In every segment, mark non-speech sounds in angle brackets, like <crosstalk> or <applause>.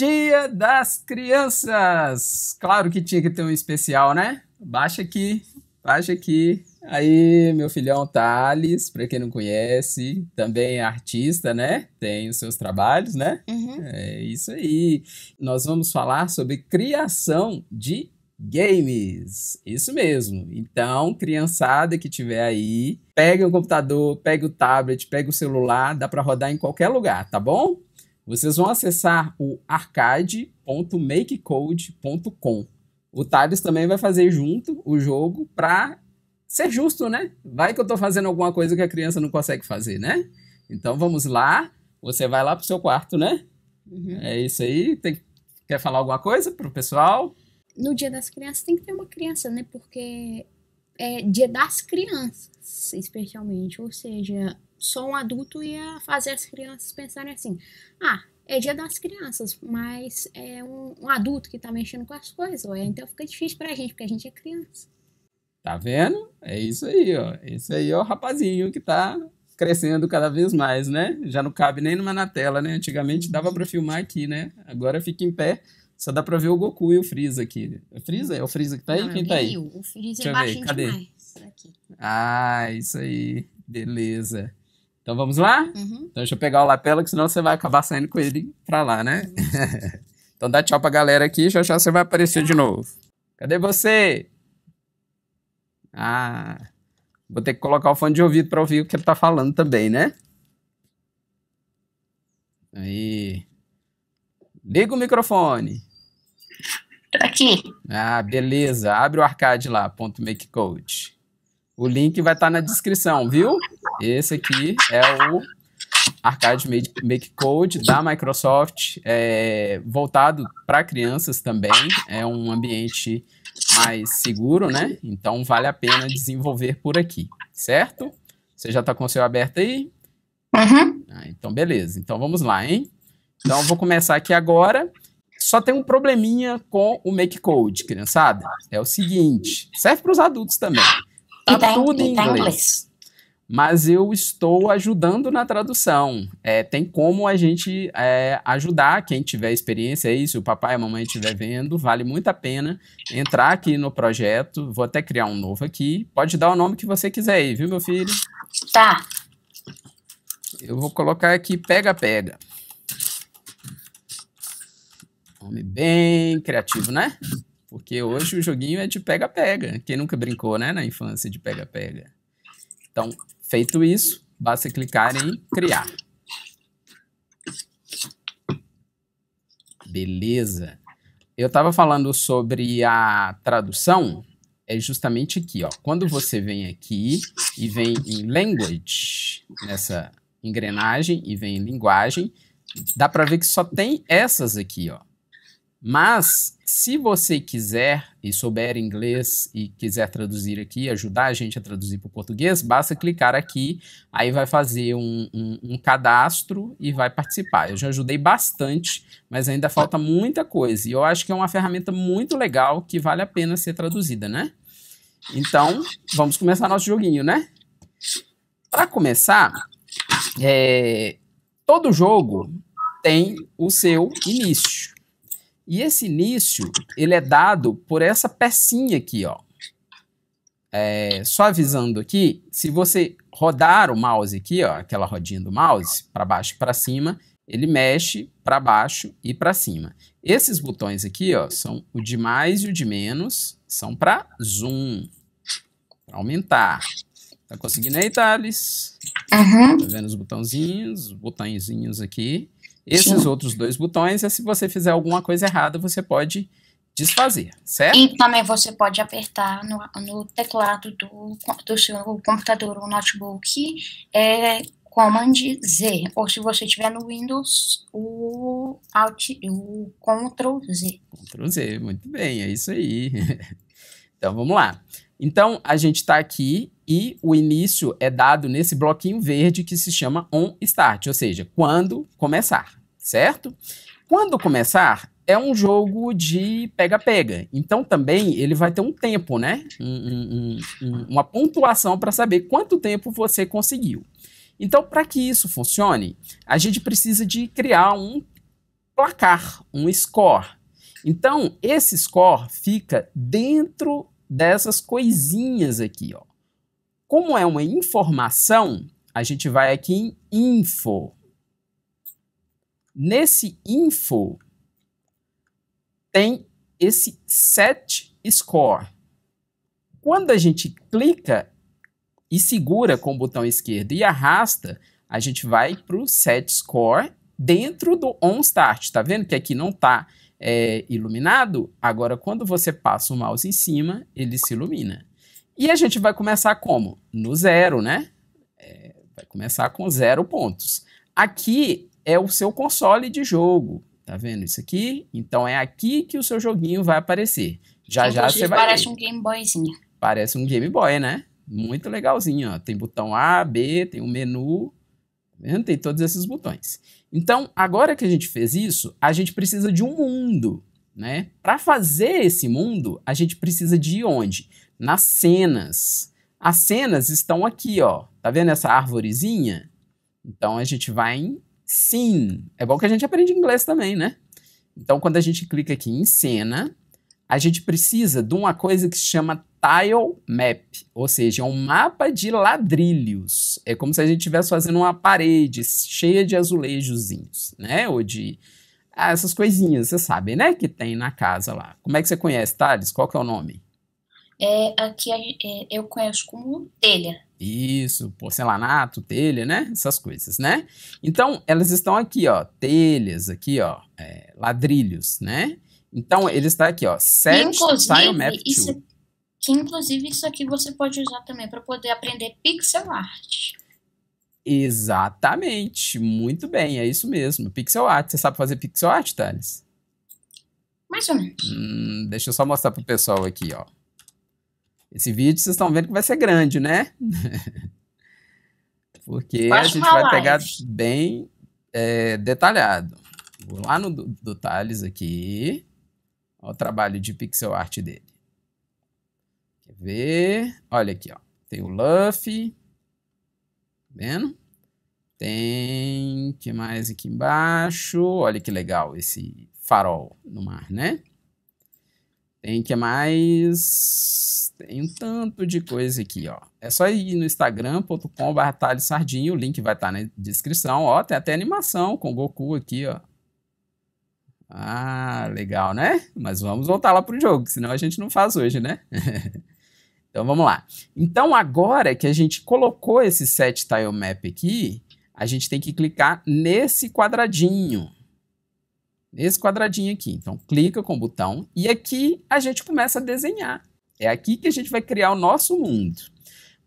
Dia das Crianças! Claro que tinha que ter um especial, né? Baixa aqui, baixa aqui. Aí, meu filhão Thales, pra quem não conhece, também é artista, né? Tem os seus trabalhos, né? Uhum. É isso aí. Nós vamos falar sobre criação de games. Isso mesmo. Então, criançada que tiver aí, pegue o computador, pegue o tablet, pegue o celular, dá para rodar em qualquer lugar, tá bom? Vocês vão acessar o arcade.makecode.com. O Thales também vai fazer junto o jogo para ser justo, né? Vai que eu estou fazendo alguma coisa que a criança não consegue fazer, né? Então vamos lá. Você vai lá pro seu quarto, né? Uhum. É isso aí. Tem... Quer falar alguma coisa pro pessoal? No Dia das Crianças tem que ter uma criança, né? Porque é Dia das Crianças, especialmente. Ou seja, sou um adulto ia fazer as crianças pensarem assim: ah, é dia das crianças, mas é um, um adulto que tá mexendo com as coisas, ué, então fica difícil pra gente, porque a gente é criança. Tá vendo? É isso aí, ó. Esse aí é o rapazinho que tá crescendo cada vez mais, né? Já não cabe nem numa na tela, né? Antigamente dava para filmar aqui, né? Agora fica em pé. Só dá pra ver o Goku e o Freeza aqui. O é Freeza? É o Freeza que tá aí? Não, Quem tá aí? O Freeza é baixinho demais. Aqui. Ah, isso aí. Beleza. Então vamos lá? Uhum. Então deixa eu pegar o lapela, que senão você vai acabar saindo com ele pra lá, né? Uhum. <laughs> então dá tchau pra galera aqui, já já você vai aparecer de novo. Cadê você? Ah, vou ter que colocar o fone de ouvido pra ouvir o que ele tá falando também, né? Aí. Liga o microfone. Tá aqui. Ah, beleza. Abre o arcade lá, ponto make code. O link vai estar tá na descrição, viu? Esse aqui é o Arcade Make Code da Microsoft, é, voltado para crianças também. É um ambiente mais seguro, né? Então vale a pena desenvolver por aqui, certo? Você já está com o seu aberto aí? Uhum. Ah, então beleza. Então vamos lá, hein? Então vou começar aqui agora. Só tem um probleminha com o Make Code, criançada. É o seguinte, serve para os adultos também. Tá e tá, tudo em inglês. Tá em inglês mas eu estou ajudando na tradução. É, tem como a gente é, ajudar quem tiver experiência aí, é se o papai e a mamãe estiver vendo, vale muito a pena entrar aqui no projeto. Vou até criar um novo aqui. Pode dar o nome que você quiser aí, viu, meu filho? Tá. Eu vou colocar aqui pega pega. Nome bem criativo, né? Porque hoje o joguinho é de pega pega. Quem nunca brincou, né, na infância de pega pega? Então, Feito isso, basta clicar em criar. Beleza. Eu estava falando sobre a tradução, é justamente aqui, ó. Quando você vem aqui e vem em language, nessa engrenagem e vem em linguagem, dá para ver que só tem essas aqui, ó. Mas, se você quiser e souber inglês e quiser traduzir aqui, ajudar a gente a traduzir para o português, basta clicar aqui, aí vai fazer um, um, um, cadastro e vai participar. Eu já ajudei bastante, mas ainda falta muita coisa. E eu acho que é uma ferramenta muito legal que vale a pena ser traduzida, né? Então, vamos começar nosso joguinho, né? Para começar, é, todo jogo tem o seu início. E esse início, ele é dado por essa pecinha aqui, ó. É, só avisando aqui, se você rodar o mouse aqui, ó, aquela rodinha do mouse, para baixo e para cima, ele mexe para baixo e para cima. Esses botões aqui, ó, são o de mais e o de menos, são para zoom, pra aumentar. Tá conseguindo aí, Thales? Uhum. Tá vendo os botãozinhos, os botõezinhos aqui. Esses Sim. outros dois botões é se você fizer alguma coisa errada, você pode desfazer, certo? E também você pode apertar no, no teclado do, do seu computador ou notebook é, Command Z, ou se você tiver no Windows, o, Alt, o Ctrl Z. Ctrl Z, muito bem, é isso aí. <laughs> então vamos lá. Então, a gente está aqui e o início é dado nesse bloquinho verde que se chama on start, ou seja, quando começar, certo? Quando começar é um jogo de pega-pega, então também ele vai ter um tempo, né? Um, um, um, uma pontuação para saber quanto tempo você conseguiu. Então, para que isso funcione, a gente precisa de criar um placar, um score. Então, esse score fica dentro dessas coisinhas aqui, ó. Como é uma informação, a gente vai aqui em info. Nesse info tem esse set score. Quando a gente clica e segura com o botão esquerdo e arrasta, a gente vai para o set score dentro do on start. Tá vendo que aqui não tá é, iluminado, agora quando você passa o mouse em cima, ele se ilumina. E a gente vai começar como? No zero, né? É, vai começar com zero pontos. Aqui é o seu console de jogo. Tá vendo isso aqui? Então é aqui que o seu joguinho vai aparecer. Já já você vai. Parece ver. um Game Boyzinho. Parece um Game Boy, né? Muito legalzinho. Ó. Tem botão A, B, tem um menu. Tá vendo? Tem todos esses botões. Então, agora que a gente fez isso, a gente precisa de um mundo, né? Para fazer esse mundo, a gente precisa de onde? Nas cenas. As cenas estão aqui, ó. Tá vendo essa árvorezinha? Então a gente vai em scene. É bom que a gente aprende inglês também, né? Então, quando a gente clica aqui em cena, a gente precisa de uma coisa que se chama tile map, ou seja, um mapa de ladrilhos. É como se a gente estivesse fazendo uma parede cheia de azulejozinhos, né? Ou de ah, essas coisinhas, você sabe, né? Que tem na casa lá. Como é que você conhece, Thales? Qual que é o nome? É, aqui é, eu conheço como telha. Isso, porcelanato, telha, né? Essas coisas, né? Então, elas estão aqui, ó, telhas, aqui, ó, é, ladrilhos, né? Então, ele está aqui, ó, set Inclusive, tile map isso, two. Que inclusive isso aqui você pode usar também para poder aprender pixel art. Exatamente, muito bem, é isso mesmo. Pixel art, você sabe fazer pixel art, Thales? Mais ou menos. Hum, deixa eu só mostrar pro pessoal aqui, ó. Esse vídeo vocês estão vendo que vai ser grande, né? <laughs> Porque a gente vai live. pegar bem é, detalhado. Vou lá no do, do Thales aqui. Olha o trabalho de pixel art dele ver. Olha aqui, ó. Tem o Luffy. Tá vendo? Tem. que mais aqui embaixo? Olha que legal esse farol no mar, né? Tem que mais. Tem um tanto de coisa aqui, ó. É só ir no instagram.com.br sardinho. O link vai estar tá na descrição, ó. Tem até animação com Goku aqui, ó. Ah, legal, né? Mas vamos voltar lá pro jogo, senão a gente não faz hoje, né? <laughs> Então vamos lá. Então agora que a gente colocou esse set tile map aqui, a gente tem que clicar nesse quadradinho. Nesse quadradinho aqui. Então clica com o botão e aqui a gente começa a desenhar. É aqui que a gente vai criar o nosso mundo.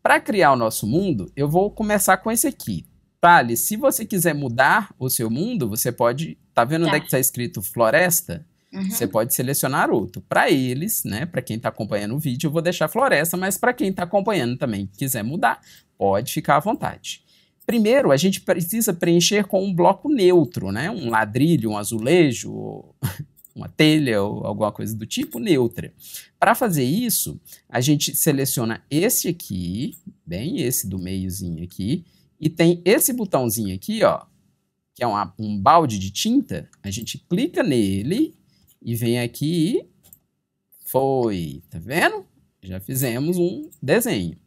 Para criar o nosso mundo, eu vou começar com esse aqui. Thales, se você quiser mudar o seu mundo, você pode... Tá vendo tá. onde é que está escrito floresta? Uhum. Você pode selecionar outro. Para eles, né, para quem está acompanhando o vídeo, eu vou deixar floresta, mas para quem está acompanhando também quiser mudar, pode ficar à vontade. Primeiro, a gente precisa preencher com um bloco neutro, né? Um ladrilho, um azulejo, <laughs> uma telha ou alguma coisa do tipo neutra. Para fazer isso, a gente seleciona esse aqui, bem esse do meiozinho aqui, e tem esse botãozinho aqui, ó, que é uma, um balde de tinta. A gente clica nele e vem aqui e foi, tá vendo? Já fizemos um desenho.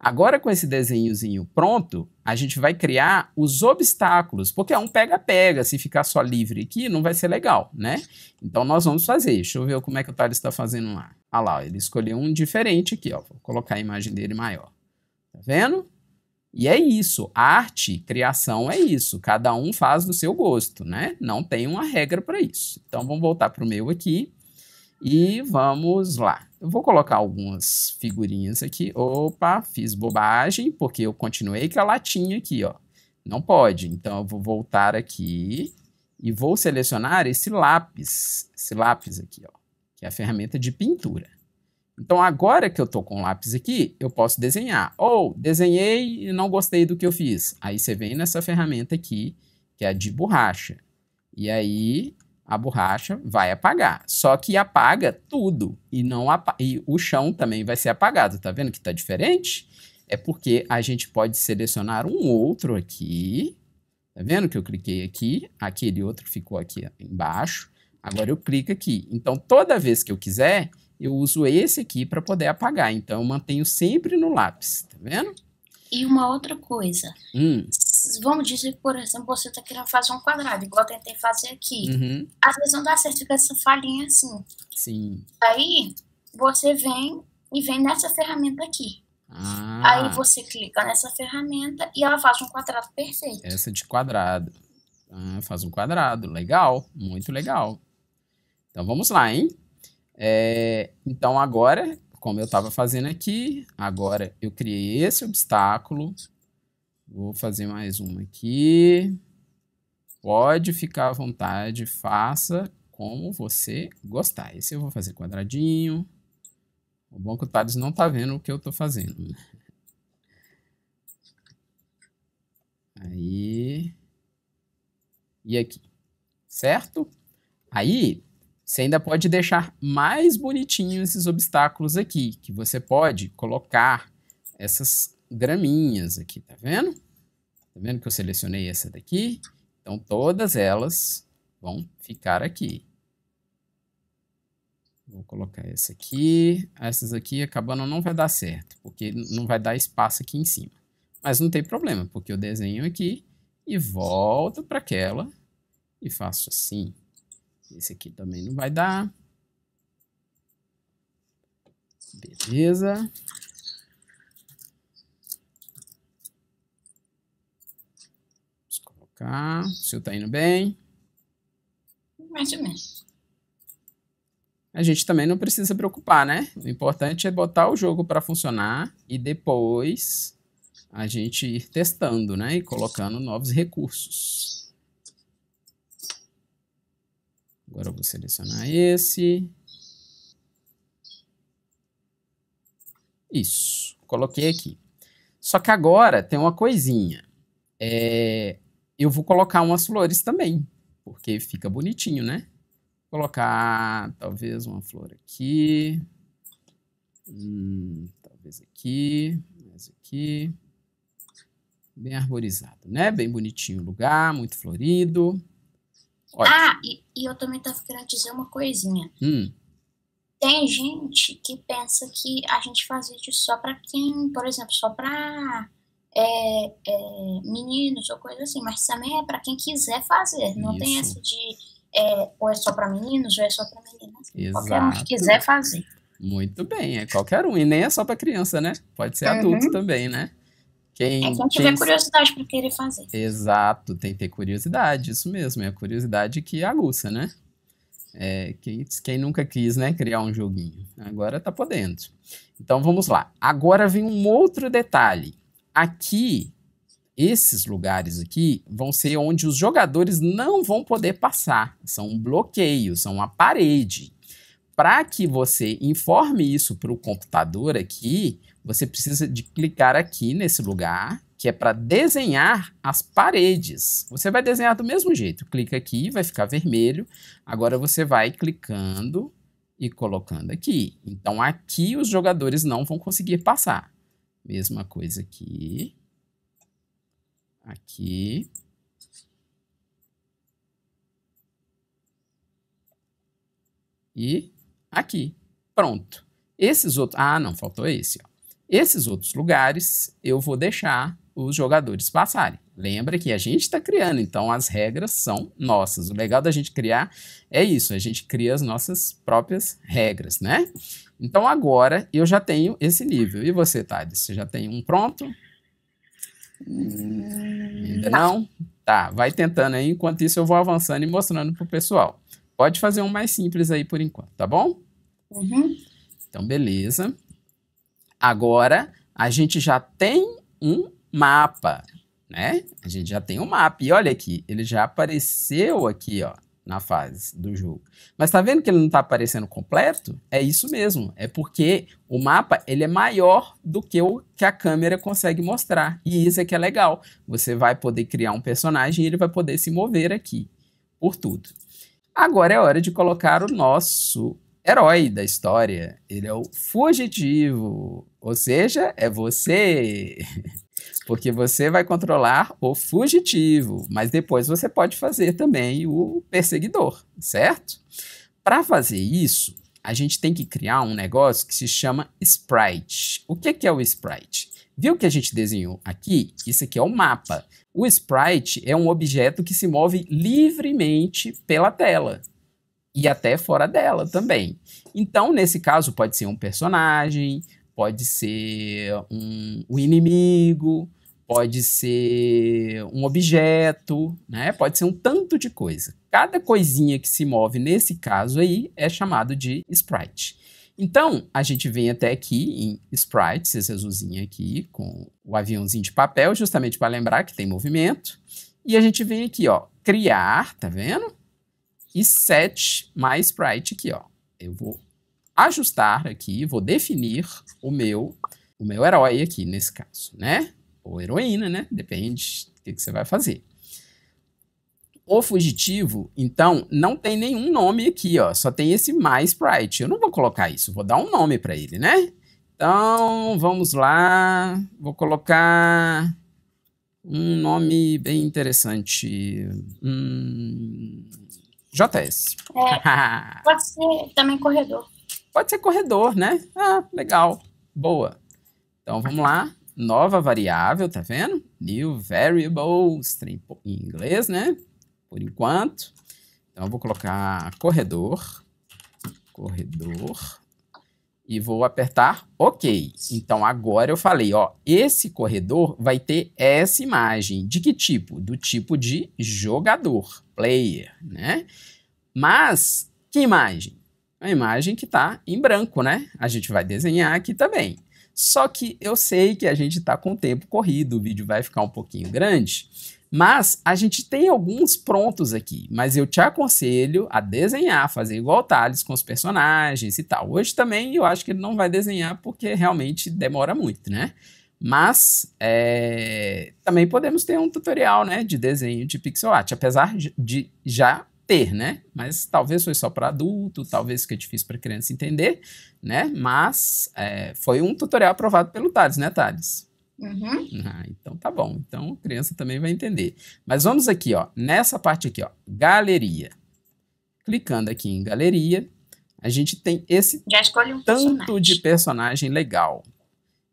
Agora, com esse desenhozinho pronto, a gente vai criar os obstáculos, porque é um pega-pega, se ficar só livre aqui, não vai ser legal, né? Então, nós vamos fazer. Deixa eu ver como é que o Thales está fazendo lá. Ah lá, ele escolheu um diferente aqui, ó. Vou colocar a imagem dele maior. Tá vendo? E é isso, arte, criação é isso, cada um faz do seu gosto, né? Não tem uma regra para isso. Então vamos voltar para o meu aqui e vamos lá. Eu vou colocar algumas figurinhas aqui. Opa, fiz bobagem, porque eu continuei com a latinha aqui, ó. Não pode, então eu vou voltar aqui e vou selecionar esse lápis, esse lápis aqui, ó, que é a ferramenta de pintura. Então, agora que eu estou com o lápis aqui, eu posso desenhar. Ou desenhei e não gostei do que eu fiz. Aí você vem nessa ferramenta aqui, que é a de borracha. E aí a borracha vai apagar. Só que apaga tudo e não e o chão também vai ser apagado. Tá vendo que está diferente? É porque a gente pode selecionar um outro aqui. Tá vendo que eu cliquei aqui? Aquele outro ficou aqui embaixo. Agora eu clico aqui. Então, toda vez que eu quiser, eu uso esse aqui para poder apagar. Então, eu mantenho sempre no lápis, tá vendo? E uma outra coisa. Hum. Vamos dizer que, por exemplo, você está querendo fazer um quadrado, igual eu tentei fazer aqui. Uhum. Às vezes não dá certo, fica essa falhinha assim. Sim. Aí, você vem e vem nessa ferramenta aqui. Ah. Aí você clica nessa ferramenta e ela faz um quadrado perfeito. Essa de quadrado. Ah, faz um quadrado. Legal, muito legal. Então vamos lá, hein? É, então agora, como eu estava fazendo aqui, agora eu criei esse obstáculo. Vou fazer mais um aqui. Pode ficar à vontade, faça como você gostar. Esse eu vou fazer quadradinho. O bom é que o Thales não está vendo o que eu estou fazendo. Né? Aí. E aqui. Certo? Aí, você ainda pode deixar mais bonitinho esses obstáculos aqui, que você pode colocar essas graminhas aqui, tá vendo? Tá vendo que eu selecionei essa daqui? Então, todas elas vão ficar aqui. Vou colocar essa aqui. Essas aqui acabando não vai dar certo, porque não vai dar espaço aqui em cima. Mas não tem problema, porque eu desenho aqui e volto para aquela e faço assim. Esse aqui também não vai dar. Beleza. Vamos colocar. O seu tá indo bem. Mais ou menos. A gente também não precisa se preocupar, né? O importante é botar o jogo para funcionar e depois a gente ir testando, né? E colocando novos recursos. Agora eu vou selecionar esse. Isso, coloquei aqui. Só que agora tem uma coisinha. É, eu vou colocar umas flores também, porque fica bonitinho, né? Vou colocar talvez uma flor aqui. Hum, talvez aqui, mais aqui. Bem arborizado, né? Bem bonitinho o lugar, muito florido. Ótimo. Ah, e, e, eu também tava querendo dizer uma coisinha. Hum. Tem gente que pensa que a gente faz isso só pra quem, por exemplo, só pra é, é, meninos ou coisa assim, mas também é pra quem quiser fazer. Não Isso. tem essa de é, ou é só pra meninos ou é só pra meninas. Exato. Qualquer um que quiser fazer. Muito bem, é qualquer um. E nem é só pra criança, né? Pode ser uhum. adulto também, né? Quem, é quem tiver quem... curiosidade para querer fazer. Exato, tem que ter curiosidade, isso mesmo. É a curiosidade que aguça, né? É, quem, quem nunca quis, né, criar um joguinho. Agora tá podendo. Então vamos lá. Agora vem um outro detalhe. Aqui, esses lugares aqui vão ser onde os jogadores não vão poder passar. São um bloqueio, são uma parede. Para que você informe isso para o computador aqui, você precisa de clicar aqui nesse lugar, que é para desenhar as paredes. Você vai desenhar do mesmo jeito. Clica aqui, vai ficar vermelho. Agora você vai clicando e colocando aqui. Então aqui os jogadores não vão conseguir passar. Mesma coisa aqui. Aqui. E aqui. Pronto. Esses outros... Ah, não, faltou esse, ó. Esses outros lugares eu vou deixar os jogadores passarem. Lembra que a gente está criando, então as regras são nossas. O legal da gente criar é isso, a gente cria as nossas próprias regras, né? Então agora eu já tenho esse nível. E você, Thales, você já tem um pronto? Hum, Ainda não? Tá, vai tentando aí. Enquanto isso eu vou avançando e mostrando para o pessoal. Pode fazer um mais simples aí por enquanto, tá bom? Uhum. Então, beleza. Agora, a gente já tem um mapa, né? A gente já tem um mapa. E olha aqui, ele já apareceu aqui, ó, na fase do jogo. Mas tá vendo que ele não tá aparecendo completo? É isso mesmo. É porque o mapa, ele é maior do que o que a câmera consegue mostrar. E isso é que é legal. Você vai poder criar um personagem e ele vai poder se mover aqui por tudo. Agora é hora de colocar o nosso herói da história. Ele é o fugitivo. Ou seja, é você. <laughs> Porque você vai controlar o fugitivo, mas depois você pode fazer também o perseguidor, certo? Para fazer isso, a gente tem que criar um negócio que se chama sprite. O que, que é o sprite? Viu que a gente desenhou aqui? Isso aqui é o um mapa. O sprite é um objeto que se move livremente pela tela e até fora dela também. Então, nesse caso, pode ser um personagem, pode ser um, um inimigo, pode ser um objeto, né? Pode ser um tanto de coisa. Cada coisinha que se move nesse caso aí é chamado de sprite. Então, a gente vem até aqui em sprites, esse azulzinho aqui, com o aviãozinho de papel, justamente para lembrar que tem movimento. E a gente vem aqui, ó, criar, tá vendo? E set mais sprite aqui, ó. Eu vou ajustar aqui, vou definir o meu, o meu herói aqui nesse caso, né? Ou heroína, né? Depende do que, que você vai fazer. O fugitivo, então, não tem nenhum nome aqui, ó. Só tem esse mais sprite. Eu não vou colocar isso, vou dar um nome para ele, né? Então, vamos lá. Vou colocar um nome bem interessante. Hum, JS. É, <laughs> pode ser também corredor. Pode ser corredor, né? Ah, legal. Boa. Então vamos lá. Nova variável, tá vendo? New variables, em inglês, né? Por enquanto. Então eu vou colocar corredor. Corredor. E vou apertar OK. Então agora eu falei, ó, esse corredor vai ter essa imagem. De que tipo? Do tipo de jogador, player, né? Mas que imagem? uma imagem que está em branco, né? A gente vai desenhar aqui também. Só que eu sei que a gente está com o tempo corrido, o vídeo vai ficar um pouquinho grande, mas a gente tem alguns prontos aqui, mas eu te aconselho a desenhar, fazer igual o Thales com os personagens e tal. Hoje também eu acho que ele não vai desenhar porque realmente demora muito, né? Mas é, também podemos ter um tutorial né, de desenho de pixel art, apesar de já ter, né? Mas talvez foi só para adulto, talvez que é difícil para criança entender, né? Mas é, foi um tutorial aprovado pelo Thales, né, Thales? Uhum. Ah, então tá bom. Então a criança também vai entender. Mas vamos aqui, ó, nessa parte aqui, ó, galeria. Clicando aqui em galeria, a gente tem esse um tanto personagem. de personagem legal.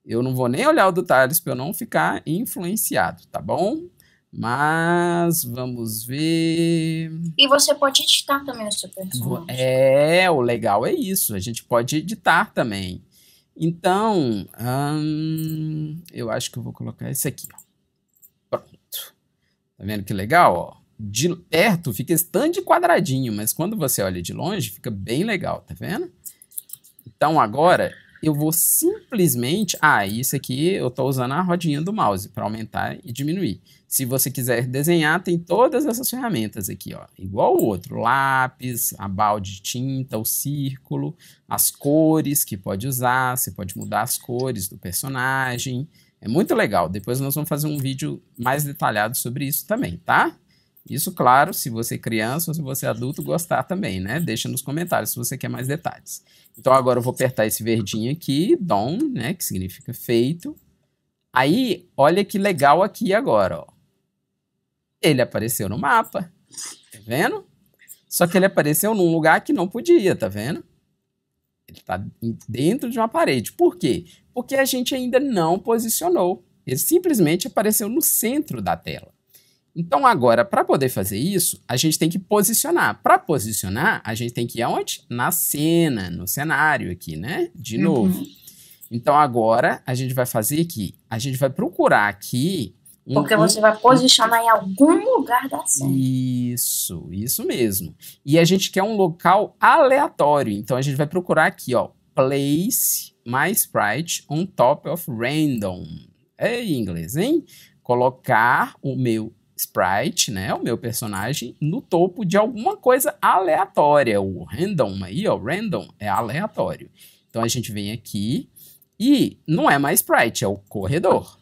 Eu não vou nem olhar o do Thales para eu não ficar influenciado, tá bom? Mas vamos ver. E você pode editar também o seu personagem. É, o legal é isso. A gente pode editar também. Então, hum, eu acho que eu vou colocar esse aqui. Ó. Pronto. Tá vendo que legal? Ó? De perto fica esse tanto de quadradinho, mas quando você olha de longe fica bem legal, tá vendo? Então agora eu vou simplesmente... Ah, isso aqui eu estou usando a rodinha do mouse para aumentar e diminuir. Se você quiser desenhar, tem todas essas ferramentas aqui, ó. Igual o outro, lápis, a balde de tinta, o círculo, as cores que pode usar, você pode mudar as cores do personagem. É muito legal. Depois nós vamos fazer um vídeo mais detalhado sobre isso também, tá? Isso, claro, se você é criança ou se você é adulto gostar também, né? Deixa nos comentários se você quer mais detalhes. Então agora eu vou apertar esse verdinho aqui, done, né, que significa feito. Aí, olha que legal aqui agora, ó. Ele apareceu no mapa, tá vendo? Só que ele apareceu num lugar que não podia, tá vendo? Ele está dentro de uma parede. Por quê? Porque a gente ainda não posicionou. Ele simplesmente apareceu no centro da tela. Então, agora, para poder fazer isso, a gente tem que posicionar. Para posicionar, a gente tem que ir aonde? Na cena, no cenário aqui, né? De uhum. novo. Uhum. Então, agora, a gente vai fazer aqui. A gente vai procurar aqui porque uhum. você vai posicionar em algum lugar da cena. Isso, isso mesmo. E a gente quer um local aleatório. Então a gente vai procurar aqui, ó, place my sprite on top of random. É em inglês, hein? Colocar o meu sprite, né, o meu personagem, no topo de alguma coisa aleatória. O random aí, ó, random é aleatório. Então a gente vem aqui e não é mais sprite, é o corredor.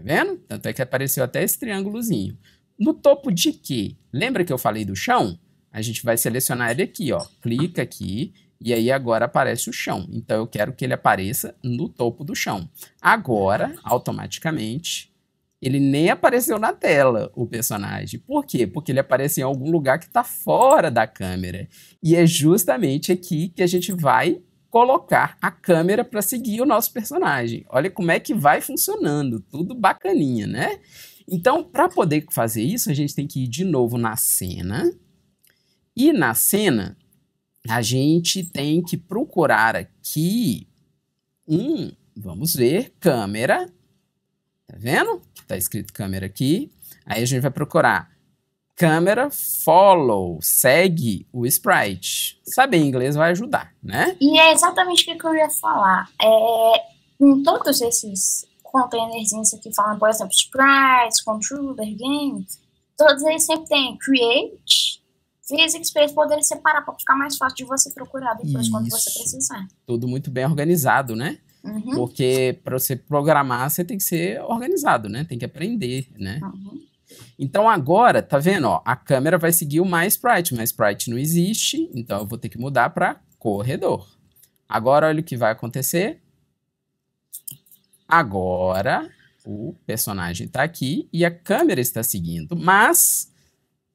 Tá vendo? Tanto é que apareceu até esse triângulozinho. No topo de quê? Lembra que eu falei do chão? A gente vai selecionar ele aqui, ó. Clica aqui e aí agora aparece o chão. Então eu quero que ele apareça no topo do chão. Agora, automaticamente, ele nem apareceu na tela, o personagem. Por quê? Porque ele aparece em algum lugar que está fora da câmera. E é justamente aqui que a gente vai colocar a câmera para seguir o nosso personagem. Olha como é que vai funcionando, tudo bacaninha, né? Então, para poder fazer isso, a gente tem que ir de novo na cena. E na cena, a gente tem que procurar aqui um, vamos ver, câmera. Tá vendo? Tá escrito câmera aqui. Aí a gente vai procurar câmera follow, segue o sprite. Saber inglês vai ajudar, né? E é exatamente o que eu ia falar. É, em todos esses containers aqui falam, por exemplo, sprites, controller, game, todos eles sempre tem create, physics space, poder separar, para ficar mais fácil de você procurar depois Isso. quando você precisar. Tudo muito bem organizado, né? Uhum. Porque para você programar, você tem que ser organizado, né? Tem que aprender, né? Uhum. Então agora, tá vendo? Ó, a câmera vai seguir o sprite, mas sprite não existe, então eu vou ter que mudar para corredor. Agora olha o que vai acontecer. Agora o personagem está aqui e a câmera está seguindo, mas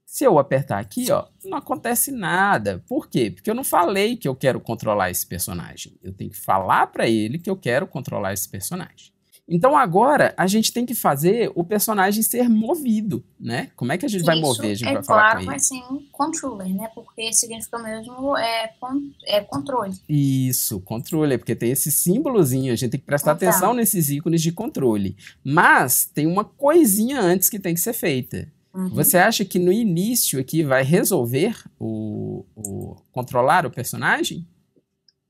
se eu apertar aqui, ó, não acontece nada. Por quê? Porque eu não falei que eu quero controlar esse personagem. Eu tenho que falar para ele que eu quero controlar esse personagem. Então agora a gente tem que fazer o personagem ser movido, né? Como é que a gente Isso vai mover? A gente é vai claro, mas sim, controller, né? Porque significa mesmo é, é controle. Isso, controle, porque tem esse símbolozinho, a gente tem que prestar então tá. atenção tá. nesses ícones de controle. Mas tem uma coisinha antes que tem que ser feita. Uhum. Você acha que no início aqui vai resolver o, o controlar o personagem?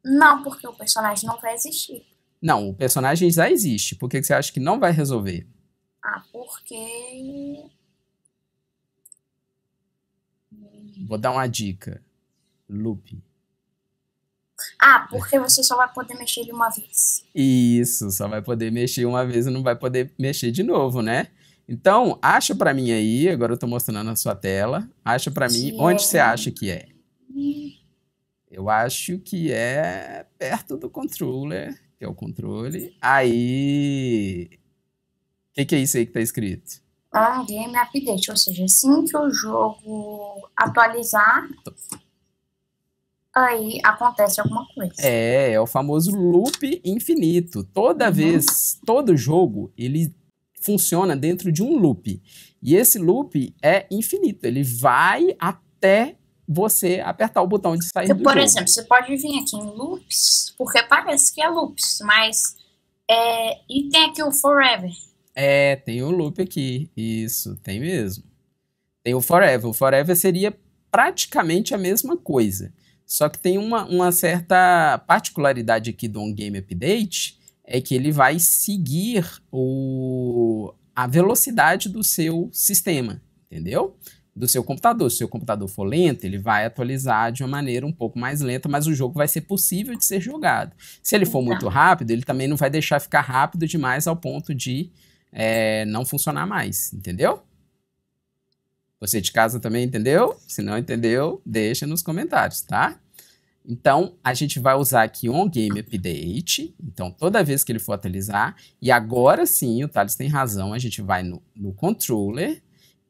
Não, porque o personagem não vai existir. Não, o personagem já existe. Por que, você acha que não vai resolver? Ah, porque. Vou dar uma dica. Loop. Ah, porque você só vai poder mexer ele uma vez. Isso, só vai poder mexer uma vez e não vai poder mexer de novo, né? Então, acha para mim aí, agora eu tô mostrando na sua tela. Acha para mim que onde é... você acha que é. Eu acho que é perto do controller que é o controle. Aí. O que, que é isso aí que tá escrito? Ah, Game Update, ou seja, assim que o jogo atualizar, aí acontece alguma coisa. É, é o famoso loop infinito. Toda uhum. vez, todo jogo, ele funciona dentro de um loop. E esse loop é infinito, ele vai até você apertar o botão de sair então, do Por jogo. exemplo, você pode vir aqui em loops, porque parece que é loops, mas. É, e tem aqui o forever. É, tem o loop aqui. Isso, tem mesmo. Tem o forever. O forever seria praticamente a mesma coisa. Só que tem uma, uma certa particularidade aqui do On Game Update, é que ele vai seguir o, a velocidade do seu sistema, entendeu? do seu computador. Se o seu computador for lento, ele vai atualizar de uma maneira um pouco mais lenta, mas o jogo vai ser possível de ser jogado. Se ele for muito então. rápido, ele também não vai deixar ficar rápido demais ao ponto de é, não funcionar mais, entendeu? Você de casa também entendeu? Se não entendeu, deixa nos comentários, tá? Então, a gente vai usar aqui um game update. Então, toda vez que ele for atualizar. E agora sim, o Thales tem razão. A gente vai no, no controller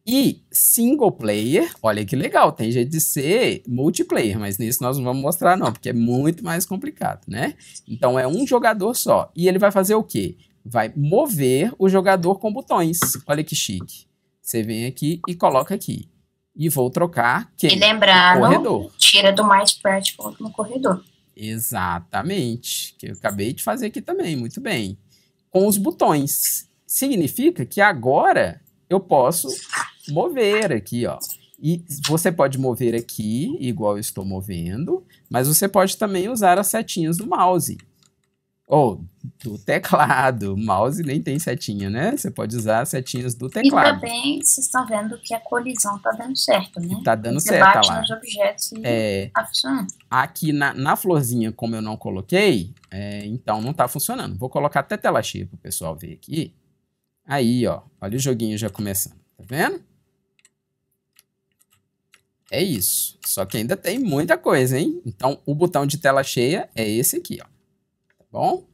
e single player, olha que legal, tem jeito de ser multiplayer, mas nisso nós não vamos mostrar não, porque é muito mais complicado, né? Então é um jogador só. E ele vai fazer o quê? Vai mover o jogador com botões. Olha que chique. Você vem aqui e coloca aqui. E vou trocar quem? E lembrando, tira do mais prático no corredor. Exatamente, que eu acabei de fazer aqui também, muito bem. Com os botões. Significa que agora eu posso mover aqui, ó. E você pode mover aqui, igual eu estou movendo, mas você pode também usar as setinhas do mouse. Ou do teclado. Mouse nem tem setinha, né? Você pode usar as setinhas do teclado. E também vocês estão vendo que a colisão está dando certo, né? Está dando você certo, bate tá lá. nos objetos e é, tá funcionando. Aqui na, na florzinha, como eu não coloquei, é, então não está funcionando. Vou colocar até tela cheia para o pessoal ver aqui. Aí, ó. Olha o joguinho já começando. Tá vendo? É isso. Só que ainda tem muita coisa, hein? Então, o botão de tela cheia é esse aqui, ó. Tá bom?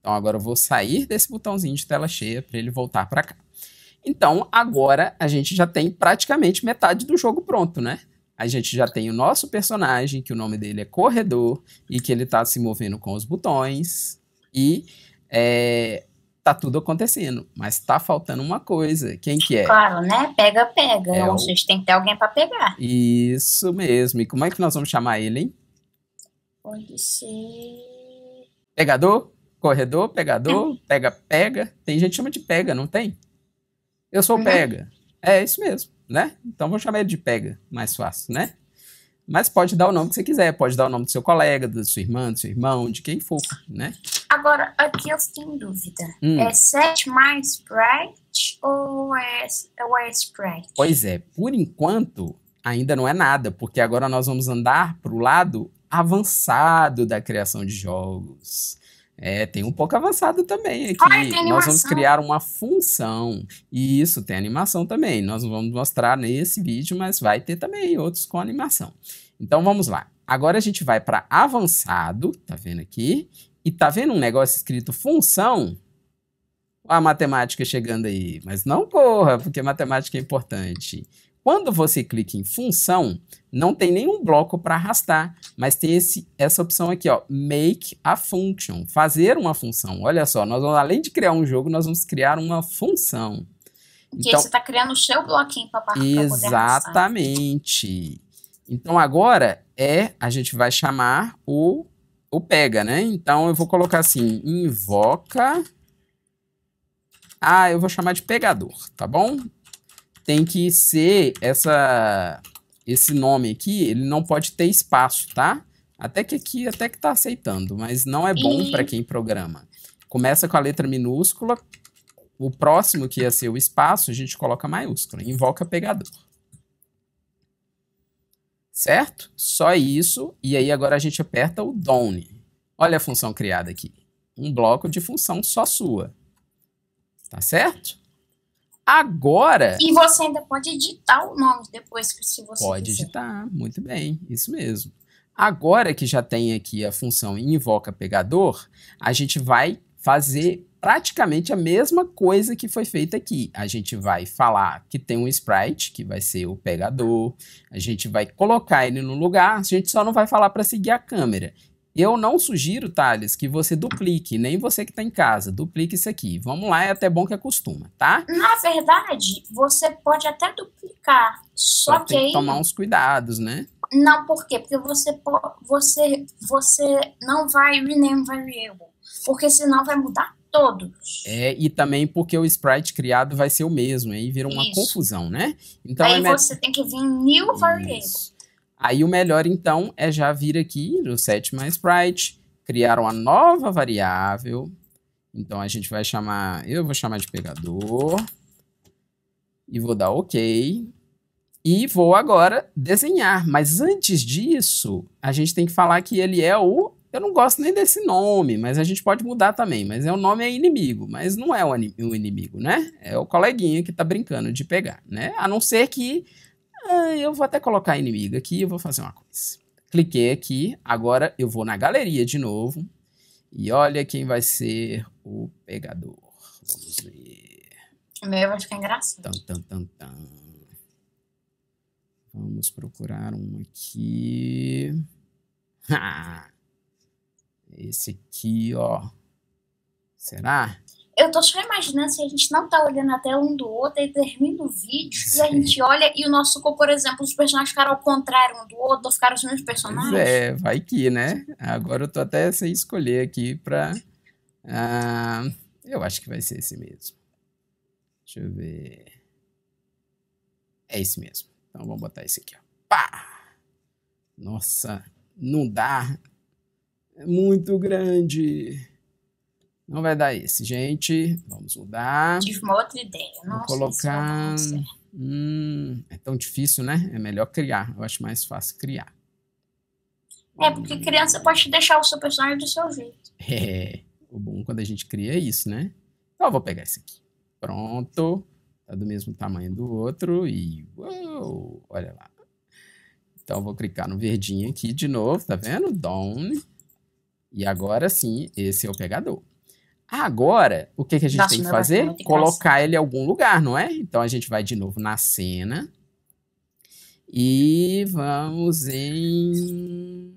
Então, agora eu vou sair desse botãozinho de tela cheia para ele voltar para cá. Então, agora a gente já tem praticamente metade do jogo pronto, né? A gente já tem o nosso personagem, que o nome dele é Corredor, e que ele está se movendo com os botões. E é, tá tudo acontecendo, mas tá faltando uma coisa. Quem que é? Claro, né? Pega, pega. É o... A gente tem que ter alguém para pegar. Isso mesmo. E como é que nós vamos chamar ele, hein? Pode ser. Pegador? Corredor? Pegador? É. Pega, pega. Tem gente que chama de pega, não tem? Eu sou uhum. pega. É isso mesmo, né? Então vou chamar ele de pega, mais fácil, né? Mas pode dar o nome que você quiser, pode dar o nome do seu colega, da sua irmã, do seu irmão, de quem for, né? Agora, aqui eu tenho dúvida. Hum. É set mais Sprite ou é, ou é Sprite? Pois é, por enquanto ainda não é nada, porque agora nós vamos andar para o lado avançado da criação de jogos. É, tem um pouco avançado também aqui. Olha, Nós vamos criar uma função. E isso tem animação também. Nós não vamos mostrar nesse vídeo, mas vai ter também outros com animação. Então vamos lá. Agora a gente vai para avançado, tá vendo aqui? E tá vendo um negócio escrito função? A matemática chegando aí, mas não corra, porque matemática é importante. Quando você clica em função, não tem nenhum bloco para arrastar, mas tem esse, essa opção aqui, ó, make a function, fazer uma função. Olha só, nós vamos, além de criar um jogo, nós vamos criar uma função. Porque então, você está criando o seu bloquinho para Exatamente. Então agora é, a gente vai chamar o o pega, né? Então eu vou colocar assim, invoca. Ah, eu vou chamar de pegador, tá bom? Tem que ser essa esse nome aqui, ele não pode ter espaço, tá? Até que aqui até que tá aceitando, mas não é bom para quem programa. Começa com a letra minúscula, o próximo que ia ser o espaço, a gente coloca maiúscula, invoca pegador certo? Só isso, e aí agora a gente aperta o down. Olha a função criada aqui. Um bloco de função só sua. Tá certo? Agora. E você ainda pode editar o nome depois, se você Pode quiser. editar, muito bem, isso mesmo. Agora que já tem aqui a função invoca pegador, a gente vai fazer praticamente a mesma coisa que foi feita aqui. A gente vai falar que tem um sprite, que vai ser o pegador, a gente vai colocar ele no lugar, a gente só não vai falar para seguir a câmera. Eu não sugiro, Thales, que você duplique, nem você que está em casa, duplique isso aqui. Vamos lá, é até bom que acostuma, tá? Na verdade, você pode até duplicar, só, só que tem que tomar uns cuidados, né? Não, por quê? Porque você, você, você não vai vai erro, porque senão vai mudar todos. É, e também porque o sprite criado vai ser o mesmo, aí vira uma Isso. confusão, né? Então aí é você tem que vir new variable. Aí o melhor então é já vir aqui no mais sprite, criar uma nova variável. Então a gente vai chamar, eu vou chamar de pegador e vou dar OK. E vou agora desenhar, mas antes disso, a gente tem que falar que ele é o eu não gosto nem desse nome, mas a gente pode mudar também. Mas é o nome é inimigo, mas não é o, o inimigo, né? É o coleguinha que tá brincando de pegar, né? A não ser que ah, eu vou até colocar inimigo aqui, eu vou fazer uma coisa. Cliquei aqui, agora eu vou na galeria de novo e olha quem vai ser o pegador. Vamos ver. O meu vai ficar engraçado. Tan, tan, tan, Vamos procurar um aqui. Ha! <laughs> Ah! Esse aqui, ó. Será? Eu tô só imaginando se a gente não tá olhando a tela um do outro, e termina o vídeo Sim. e a gente olha e o nosso corpo, por exemplo, os personagens ficaram ao contrário um do outro, ou ficaram os mesmos personagens. Pois é, vai que, né? Agora eu tô até sem escolher aqui pra. Ah, eu acho que vai ser esse mesmo. Deixa eu ver. É esse mesmo. Então vamos botar esse aqui, ó. Pá! Nossa, não dá. É muito grande. Não vai dar esse, gente. Vamos mudar. Tive uma outra ideia. Nossa, colocar. hum, é tão difícil, né? É melhor criar. Eu acho mais fácil criar. É, porque criança pode deixar o seu personagem do seu jeito. <laughs> É. O bom quando a gente cria é isso, né? Então eu vou pegar esse aqui. Pronto. Tá do mesmo tamanho do outro. E. Uou, olha lá. Então eu vou clicar no verdinho aqui de novo, tá vendo? Down. E agora sim, esse é o pegador. Agora, o que, que a gente Nossa, tem que fazer? É colocar graça. ele em algum lugar, não é? Então a gente vai de novo na cena. E vamos em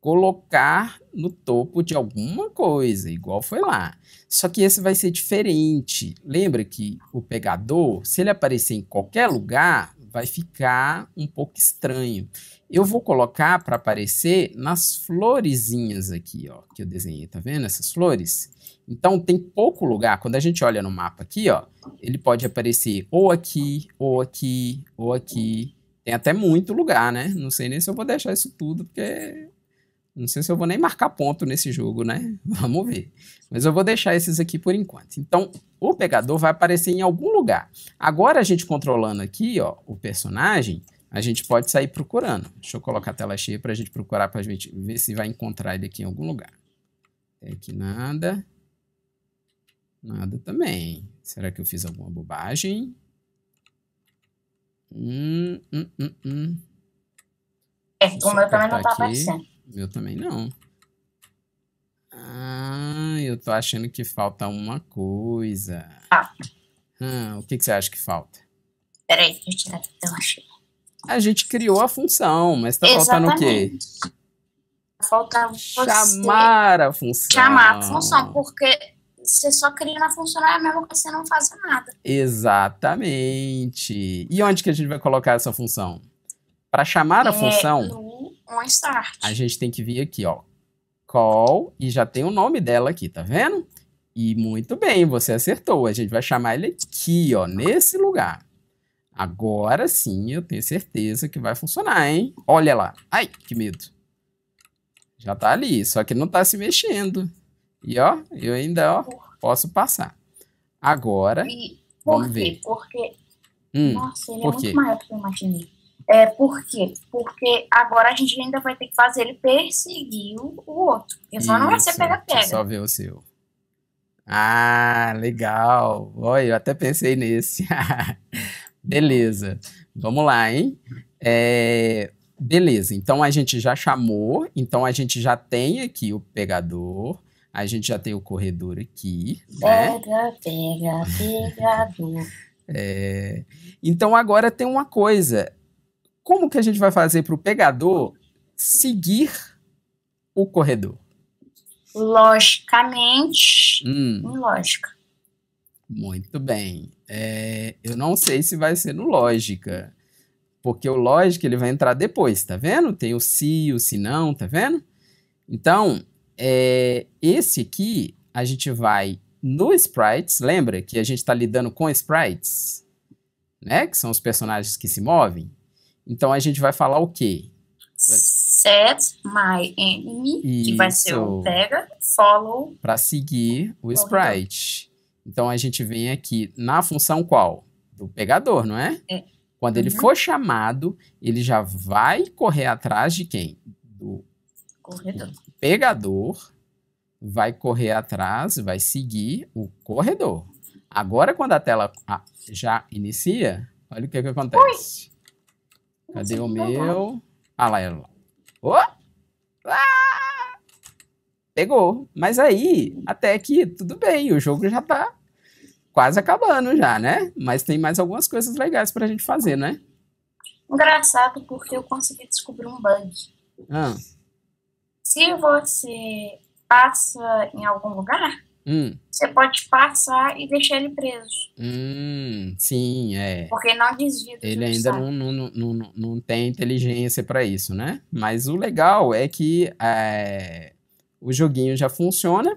colocar no topo de alguma coisa, igual foi lá. Só que esse vai ser diferente. Lembra que o pegador, se ele aparecer em qualquer lugar, vai ficar um pouco estranho eu vou colocar para aparecer nas florezinhas aqui, ó, que eu desenhei, tá vendo essas flores? Então tem pouco lugar, quando a gente olha no mapa aqui, ó, ele pode aparecer ou aqui, ou aqui, ou aqui. Tem até muito lugar, né? Não sei nem se eu vou deixar isso tudo, porque não sei se eu vou nem marcar ponto nesse jogo, né? <laughs> Vamos ver. Mas eu vou deixar esses aqui por enquanto. Então, o pegador vai aparecer em algum lugar. Agora, a gente controlando aqui, ó, o personagem, a gente pode sair procurando. Deixa eu colocar a tela cheia para a gente procurar, para a gente ver se vai encontrar ele aqui em algum lugar. Tem aqui nada. Nada também. Será que eu fiz alguma bobagem? Hum, hum, hum, hum. É, o meu também não tá aqui. aparecendo. Meu também não. Ah, eu tô achando que falta uma coisa. Ah. o que, que você acha que falta? Peraí, deixa eu tirar a tela cheia a gente criou a função, mas tá Exatamente. faltando o quê? Falta você chamar a função. Chamar a função, porque você só cria na é mesmo que você não faz nada. Exatamente. E onde que a gente vai colocar essa função? Para chamar a é função, no OnStart. a gente tem que vir aqui, ó. Call e já tem o nome dela aqui, tá vendo? E muito bem, você acertou. A gente vai chamar ele aqui, ó, nesse lugar. Agora sim eu tenho certeza que vai funcionar, hein? Olha lá. Ai, que medo. Já tá ali, só que não tá se mexendo. E ó, eu ainda ó, posso passar. Agora, e vamos ver. Porque, hum, nossa, ele é muito maior que eu imaginei. É, por quê? Porque agora a gente ainda vai ter que fazer ele perseguir o outro. E só não vai ser pega-pega. Só ver o seu. Ah, legal. Olha, eu até pensei nesse. <laughs> Beleza. Vamos lá, hein? É, beleza. Então a gente já chamou. Então a gente já tem aqui o pegador. A gente já tem o corredor aqui. Né? Pega, pega, pegador. é, então agora tem uma coisa. Como que a gente vai fazer para o pegador seguir o corredor? Logicamente, hum. em lógica. Muito bem. É, eu não sei se vai ser no lógica, porque o lógica ele vai entrar depois, tá vendo? Tem o se, o se não, tá vendo? Então, é, esse aqui a gente vai no sprites, lembra que a gente está lidando com sprites, né? Que são os personagens que se movem. Então a gente vai falar o quê? Set my enemy, Isso. que vai ser o pega, follow. Para seguir o sprite. Então a gente vem aqui na função qual? Do pegador, não é? é. Quando uhum. ele for chamado, ele já vai correr atrás de quem? Do corredor. pegador vai correr atrás, vai seguir o corredor. Agora, quando a tela ah, já inicia, olha o que, que acontece. Cadê o meu? Ah lá, ela. Oh! Ah! Pegou. Mas aí, até que tudo bem, o jogo já tá quase acabando já, né? Mas tem mais algumas coisas legais pra gente fazer, né? Engraçado porque eu consegui descobrir um bug. Ah. Se você passa em algum lugar, hum. você pode passar e deixar ele preso. Hum, sim, é. Porque não desvia. Ele ainda não, não, não, não, tem inteligência para isso, né? Mas o legal é que é, o joguinho já funciona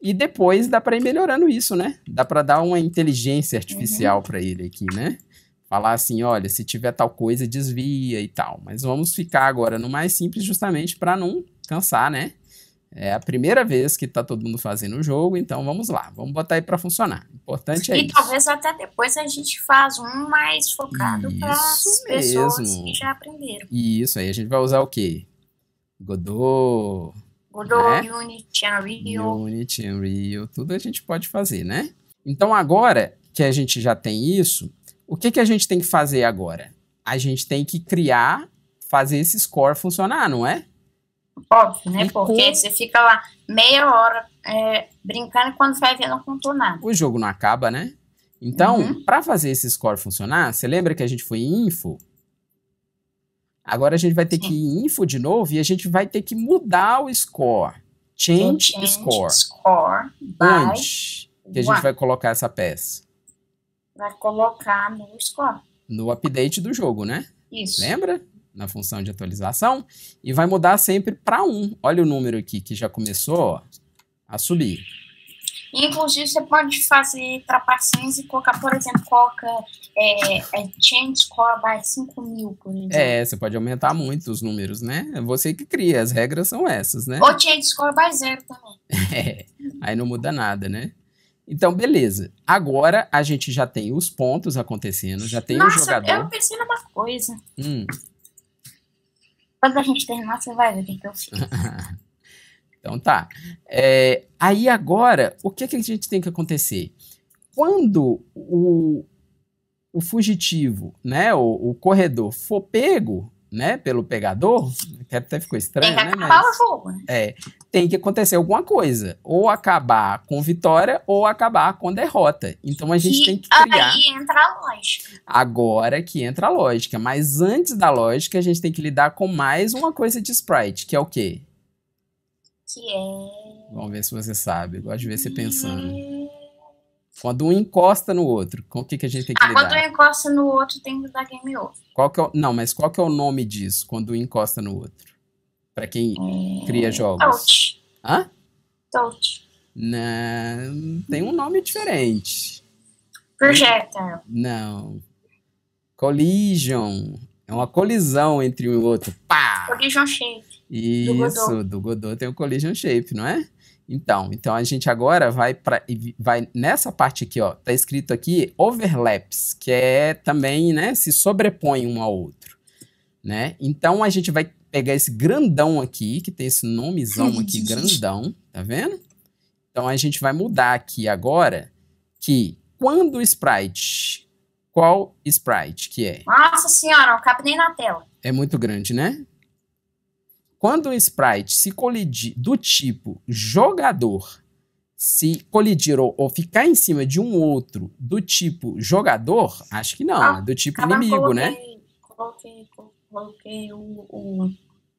e depois dá para ir melhorando isso, né? Dá para dar uma inteligência artificial uhum. para ele aqui, né? Falar assim, olha, se tiver tal coisa, desvia e tal. Mas vamos ficar agora no mais simples justamente para não cansar, né? É a primeira vez que tá todo mundo fazendo o jogo, então vamos lá, vamos botar aí para funcionar. O importante é e isso. E talvez até depois a gente faz um mais focado para pessoas que já aprenderam. Isso aí, a gente vai usar o quê? Godot, o né? Unity, Unreal. Unity, Unreal, tudo a gente pode fazer, né? Então agora que a gente já tem isso, o que, que a gente tem que fazer agora? A gente tem que criar, fazer esse score funcionar, não é? Óbvio, né? E Porque com... você fica lá meia hora é, brincando e quando vai ver não contou nada. O jogo não acaba, né? Então, uhum. para fazer esse score funcionar, você lembra que a gente foi em info Agora a gente vai ter Sim. que ir em info de novo e a gente vai ter que mudar o score. Change, change score. score Onde que a gente vai colocar essa peça? Vai colocar no score. No update do jogo, né? Isso. Lembra? Na função de atualização. E vai mudar sempre para 1. Um. Olha o número aqui que já começou, A subir. Inclusive, você pode fazer trapacinhas e colocar, por exemplo, coloca é, é, score by 5 mil, por exemplo. É, você pode aumentar muito os números, né? É você que cria, as regras são essas, né? Ou change score by zero também. <laughs> É, aí não muda nada, né? Então, beleza. Agora a gente já tem os pontos acontecendo, já tem Nossa, o jogador. Eu pensei numa coisa. Hum. Quando a gente terminar, você vai ver o que eu fiz. <laughs> Então tá. É, aí agora, o que, que a gente tem que acontecer? Quando o, o fugitivo, né, o, o corredor for pego, né, pelo pegador, que até ficou estranho, tem que né? Mas, é, tem que acontecer alguma coisa, ou acabar com vitória ou acabar com derrota. Então a gente e tem que criar. Aí entra a lógica. Agora que entra a lógica, mas antes da lógica a gente tem que lidar com mais uma coisa de sprite, que é o quê? Que é. Vamos ver se você sabe. Eu gosto de ver você pensando. É... Quando um encosta no outro, com o que, que a gente tem que ah, lidar? Quando um encosta no outro, tem que dar game over. Qual que é o... Não, mas qual que é o nome disso, quando um encosta no outro? Pra quem é... cria jogos. Touch. Hã? Touch. Não, tem um nome diferente. Projeta. Não. Collision. É uma colisão entre um e outro. Pá! Collision Shape. Isso, do Godot. do Godot tem o collision shape, não é? Então, então a gente agora vai para vai nessa parte aqui, ó. Tá escrito aqui overlaps, que é também, né, se sobrepõe um ao outro, né? Então a gente vai pegar esse grandão aqui, que tem esse nomezão <laughs> aqui grandão, tá vendo? Então a gente vai mudar aqui agora que quando o sprite, qual sprite que é? Nossa senhora, não cabe nem na tela. É muito grande, né? Quando um sprite se colidir do tipo jogador se colidir ou, ou, ficar em cima de um outro do tipo jogador, acho que não, ah, é do tipo inimigo, coloquei, né? Coloquei, coloquei o, o,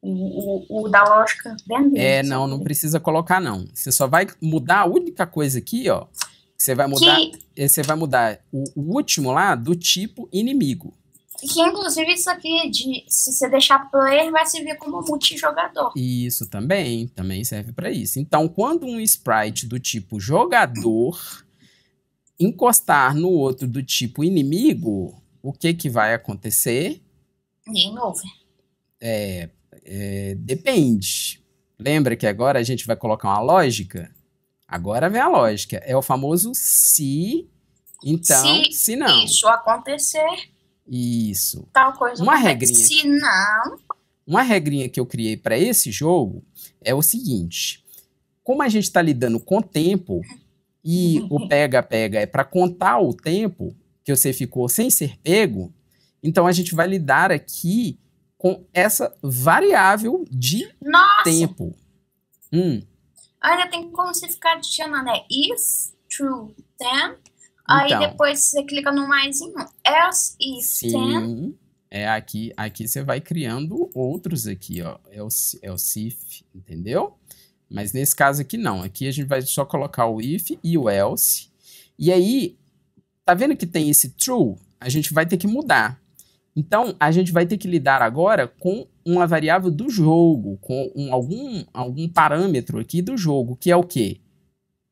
o, o, da lógica É, não, não precisa colocar, não. Você só vai mudar a única coisa aqui, ó. Você vai mudar, que... Eh, você vai mudar o, o último lá do tipo inimigo. Que inclusive isso aqui, de, se você deixar player, vai servir como multijogador. Isso também, também serve para isso. Então, quando um sprite do tipo jogador encostar no outro do tipo inimigo, o que que vai acontecer? Game over. É, é, depende. Lembra que agora a gente vai colocar uma lógica? Agora vem a lógica. É o famoso se, então, se, se não. Isso acontecer, isso. Tal coisa. Uma regrinha. Se não. Uma regrinha que eu criei para esse jogo é o seguinte: como a gente está lidando com tempo e <laughs> o pega-pega é para contar o tempo que você ficou sem ser pego, então a gente vai lidar aqui com essa variável de Nossa. tempo. Hum. Olha, tem como você ficar adicionando, é is, true, then, Aí então, depois você clica no maisinho. Else é assim, e Sim. É aqui, aqui você vai criando outros aqui, ó. É o, é o if, entendeu? Mas nesse caso aqui não. Aqui a gente vai só colocar o if e o else. E aí, tá vendo que tem esse true? A gente vai ter que mudar. Então, a gente vai ter que lidar agora com uma variável do jogo, com um, algum, algum parâmetro aqui do jogo, que é o quê?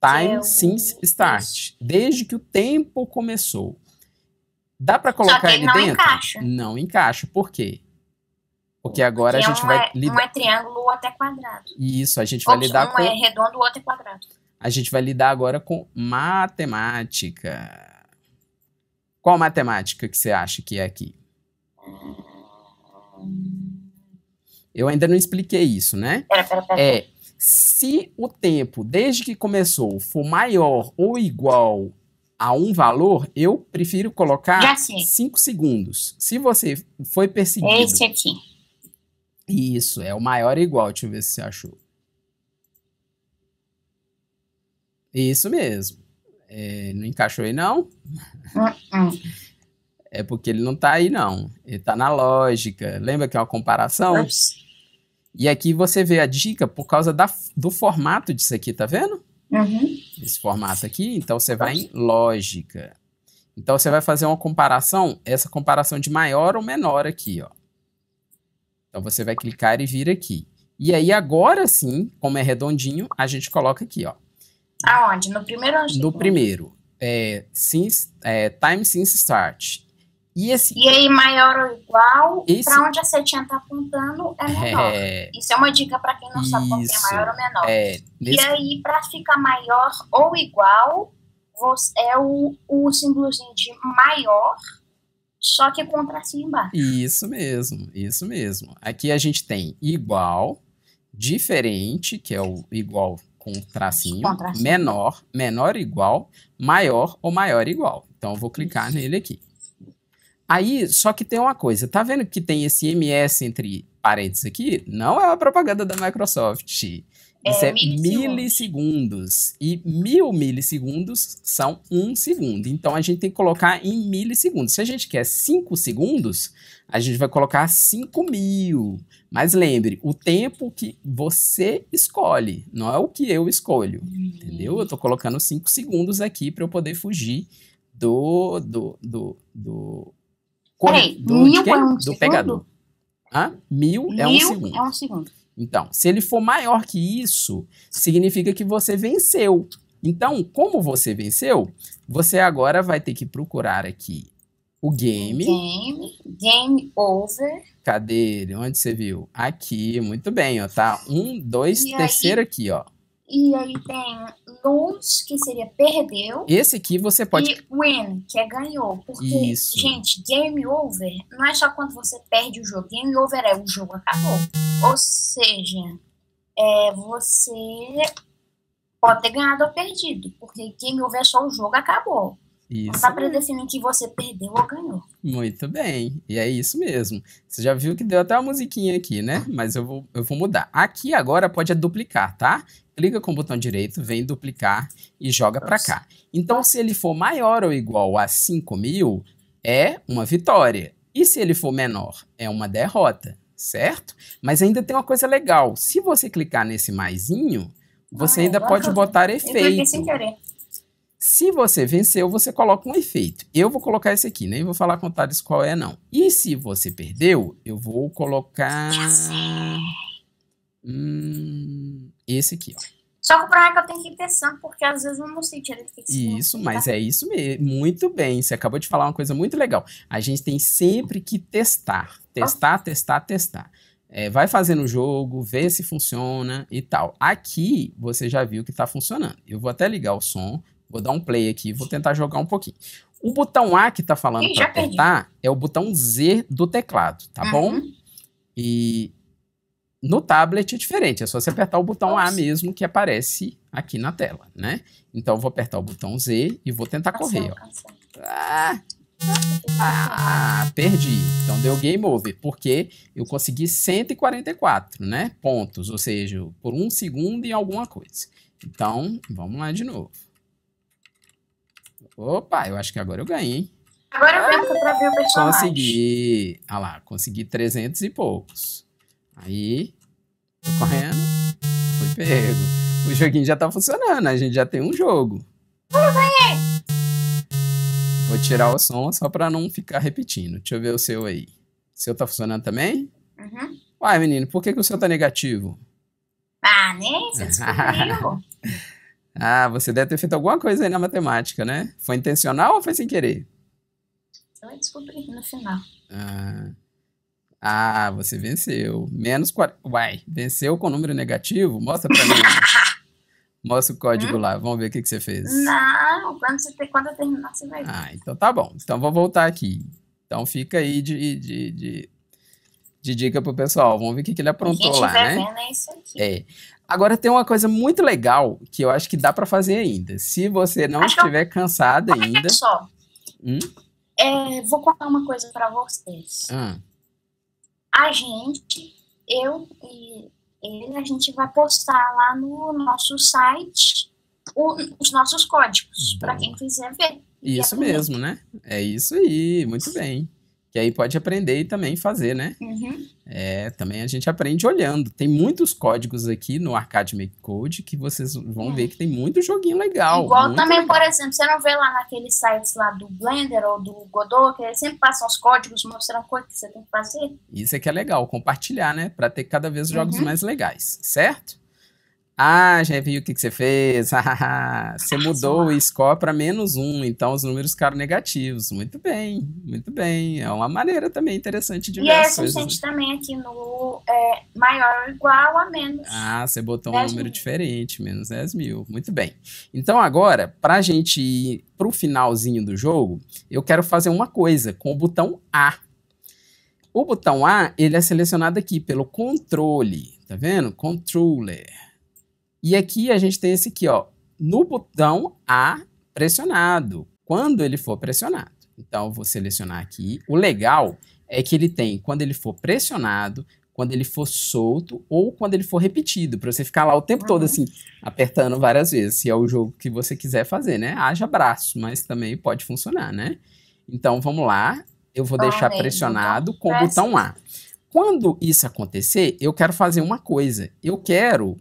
Time since start. Desde que o tempo começou. Dá para colocar ele, ele não dentro? Encaixa. Não encaixa. Por quê? Porque agora Porque a é gente um vai é, lidar. Um é triângulo ou até quadrado. Isso, a gente vai lidar um com. Um é redondo, o outro é quadrado. A gente vai lidar agora com matemática. Qual matemática que você acha que é aqui? Eu ainda não expliquei isso, né? Pera, pera, pera. É se o tempo, desde que começou, for maior ou igual a um valor, eu prefiro colocar 5 segundos. Se você foi perseguido. Esse aqui. Isso, é o maior ou igual. Deixa eu ver se você achou. Isso mesmo. É, não encaixou aí, não? Uh -uh. É porque ele não tá aí, não. Ele tá na lógica. Lembra que é uma comparação? Ups. E aqui você vê a dica por causa da, do formato disso aqui, tá vendo? Uhum. Esse formato aqui. Então você vai em lógica. Então você vai fazer uma comparação, essa comparação de maior ou menor aqui, ó. Então você vai clicar e vir aqui. E aí agora sim, como é redondinho, a gente coloca aqui, ó. Aonde? No primeiro No primeiro. É, since, é, time since start. E, esse... e aí, maior ou igual, esse... para onde a setinha está apontando é, é. menor. É... Isso é uma dica para quem não Isso. sabe qual é maior ou menor. É... Nesse... E aí, para ficar maior ou igual, é o, o símbolozinho de maior, só que com tracinho embaixo. Isso mesmo, isso mesmo. Aqui a gente tem igual, diferente, que é o igual com tracinho, com tracinho. menor, menor igual, maior ou maior igual. Então eu vou clicar nele aqui. Aí, só que tem uma coisa, tá vendo que tem esse MS entre parênteses aqui? Não é uma propaganda da Microsoft. É Isso é, é milissegundos. E mil milissegundos são um segundo. Então a gente tem que colocar em milissegundos. Se a gente quer cinco segundos, a gente vai colocar cinco mil. Mas lembre, o tempo que você escolhe, não é o que eu escolho. Hum. Entendeu? Eu estou colocando cinco segundos aqui para eu poder fugir do, do, do, do Peraí, mil é um do segundo? pegador. Hã? Mil, é mil é um segundo. É um segundo. Então, se ele for maior que isso, significa que você venceu. Então, como você venceu, você agora vai ter que procurar aqui o game. Game, game over. Cadê ele? Onde você viu? Aqui, muito bem, ó. Tá um, dois, e terceiro aí? aqui, ó. E aí tem lose, que seria perdeu. Esse aqui você pode. E win, que é ganhou. Porque, Isso. gente, game over não é só quando você perde o jogo. Game over é o jogo acabou. Ou seja, é, você pode ter ganhado ou perdido. Porque game over é só o jogo acabou. Isso. Não tá predefinir que você perdeu ou ganhou. Muito bem, e é isso mesmo. Você já viu que deu até uma musiquinha aqui, né? Mas eu vou, eu vou mudar. Aqui agora pode duplicar, tá? clica com o botão direito, vem duplicar e joga para cá. Então, se ele for maior ou igual a 5 mil, é uma vitória. E se ele for menor, é uma derrota, certo? Mas ainda tem uma coisa legal. Se você clicar nesse maisinho, você ah, ainda pode botar efeito. Sem querer. Se você venceu, você coloca um efeito. Eu vou colocar esse aqui, nem né? vou falar com Thales qual é, não. E se você perdeu, eu vou colocar. Eu sei. Hum, esse aqui, ó. Só que o problema é que eu tenho que ir testando, porque às vezes eu não sei direito o que isso Isso, mas é isso mesmo. Muito bem, você acabou de falar uma coisa muito legal. A gente tem sempre que testar. Testar, testar, testar. É, vai fazendo o jogo, vê se funciona e tal. Aqui você já viu que está funcionando. Eu vou até ligar o som, vou dar um play aqui, vou tentar jogar um pouquinho. O botão A que está falando para apertar é o botão Z do teclado, tá uhum. bom? E no tablet é diferente, é só você apertar o botão Nossa. A mesmo que aparece aqui na tela, né? Então eu vou apertar o botão Z e vou tentar correr, ó. Ah, ah, perdi. Então deu game over, porque eu consegui 144, né? Pontos, ou seja, por um segundo e alguma coisa. Então, vamos lá de novo. Opa, eu acho que agora eu ganhei, hein? Agora eu ah, pra ver o personagem. Consegui. Ah lá, consegui 300 e poucos. Aí, tô correndo, fui pego. O joguinho já tá funcionando, a gente já tem um jogo. Vou tirar o som só pra não ficar repetindo. Deixa eu ver o seu aí. O seu tá funcionando também? Uhum. Uai, menino, por que, que o seu tá negativo? Ah, nem, você <laughs> ah, você deve ter feito alguma coisa aí na matemática, né? Foi intencional ou foi sem querer? Eu descobri no final. Ah. Ah, você venceu. Menos 40. Uai, venceu com número negativo? Mostra pra mim. <laughs> Mostra o código hum? lá, vamos ver o que, que você fez. Não, quando, você ter, quando eu terminar, você vai ver. Ah, então tá bom. Então vou voltar aqui. Então fica aí de, de, de, de dica pro pessoal. Vamos ver o que, que ele aprontou lá, né? Vendo é isso aqui. É. Agora tem uma coisa muito legal que eu acho que dá para fazer ainda. Se você não acho então estiver eu... cansada ainda. Olha só. Hum? É, vou contar uma coisa para vocês. Ah. Hum a gente, eu e ele, a gente vai postar lá no nosso site o, os nossos códigos, para quem quiser ver. É isso mesmo, né? É isso aí, muito bem que aí pode aprender e também fazer, né? Uhum. É, também a gente aprende olhando. Tem muitos códigos aqui no Arcade Make Code que vocês vão ver que tem muito joguinho legal. Igual também, legal. por exemplo, você não vê lá naqueles sites lá do Blender ou do Godot, que eles sempre passam os códigos mostrando coisas que você tem que fazer. Isso é que é legal, compartilhar, né? Para ter cada vez jogos uhum. mais legais, certo? Ah, já vi o que, que você fez. <laughs> você mudou o score para menos um, então os números ficaram negativos. Muito bem, muito bem. É uma maneira também interessante de e ver. E essa a gente né? também aqui no é, maior ou igual a menos. Ah, você botou um número mil. diferente, menos 10 mil. Muito bem. Então agora, para a gente ir para o finalzinho do jogo, eu quero fazer uma coisa com o botão A. O botão A ele é selecionado aqui pelo controle, tá vendo? Controller. E aqui a gente tem esse aqui, ó, no botão A pressionado, quando ele for pressionado. Então, vou selecionar aqui. O legal é que ele tem, quando ele for pressionado, quando ele for solto ou quando ele for repetido, para você ficar lá o tempo todo uhum. assim, apertando várias vezes, se é o jogo que você quiser fazer, né? Haja braço, mas também pode funcionar, né? Então vamos lá, eu vou tá deixar ah, pressionado então, com o botão A. Quando isso acontecer, eu quero fazer uma coisa. Eu quero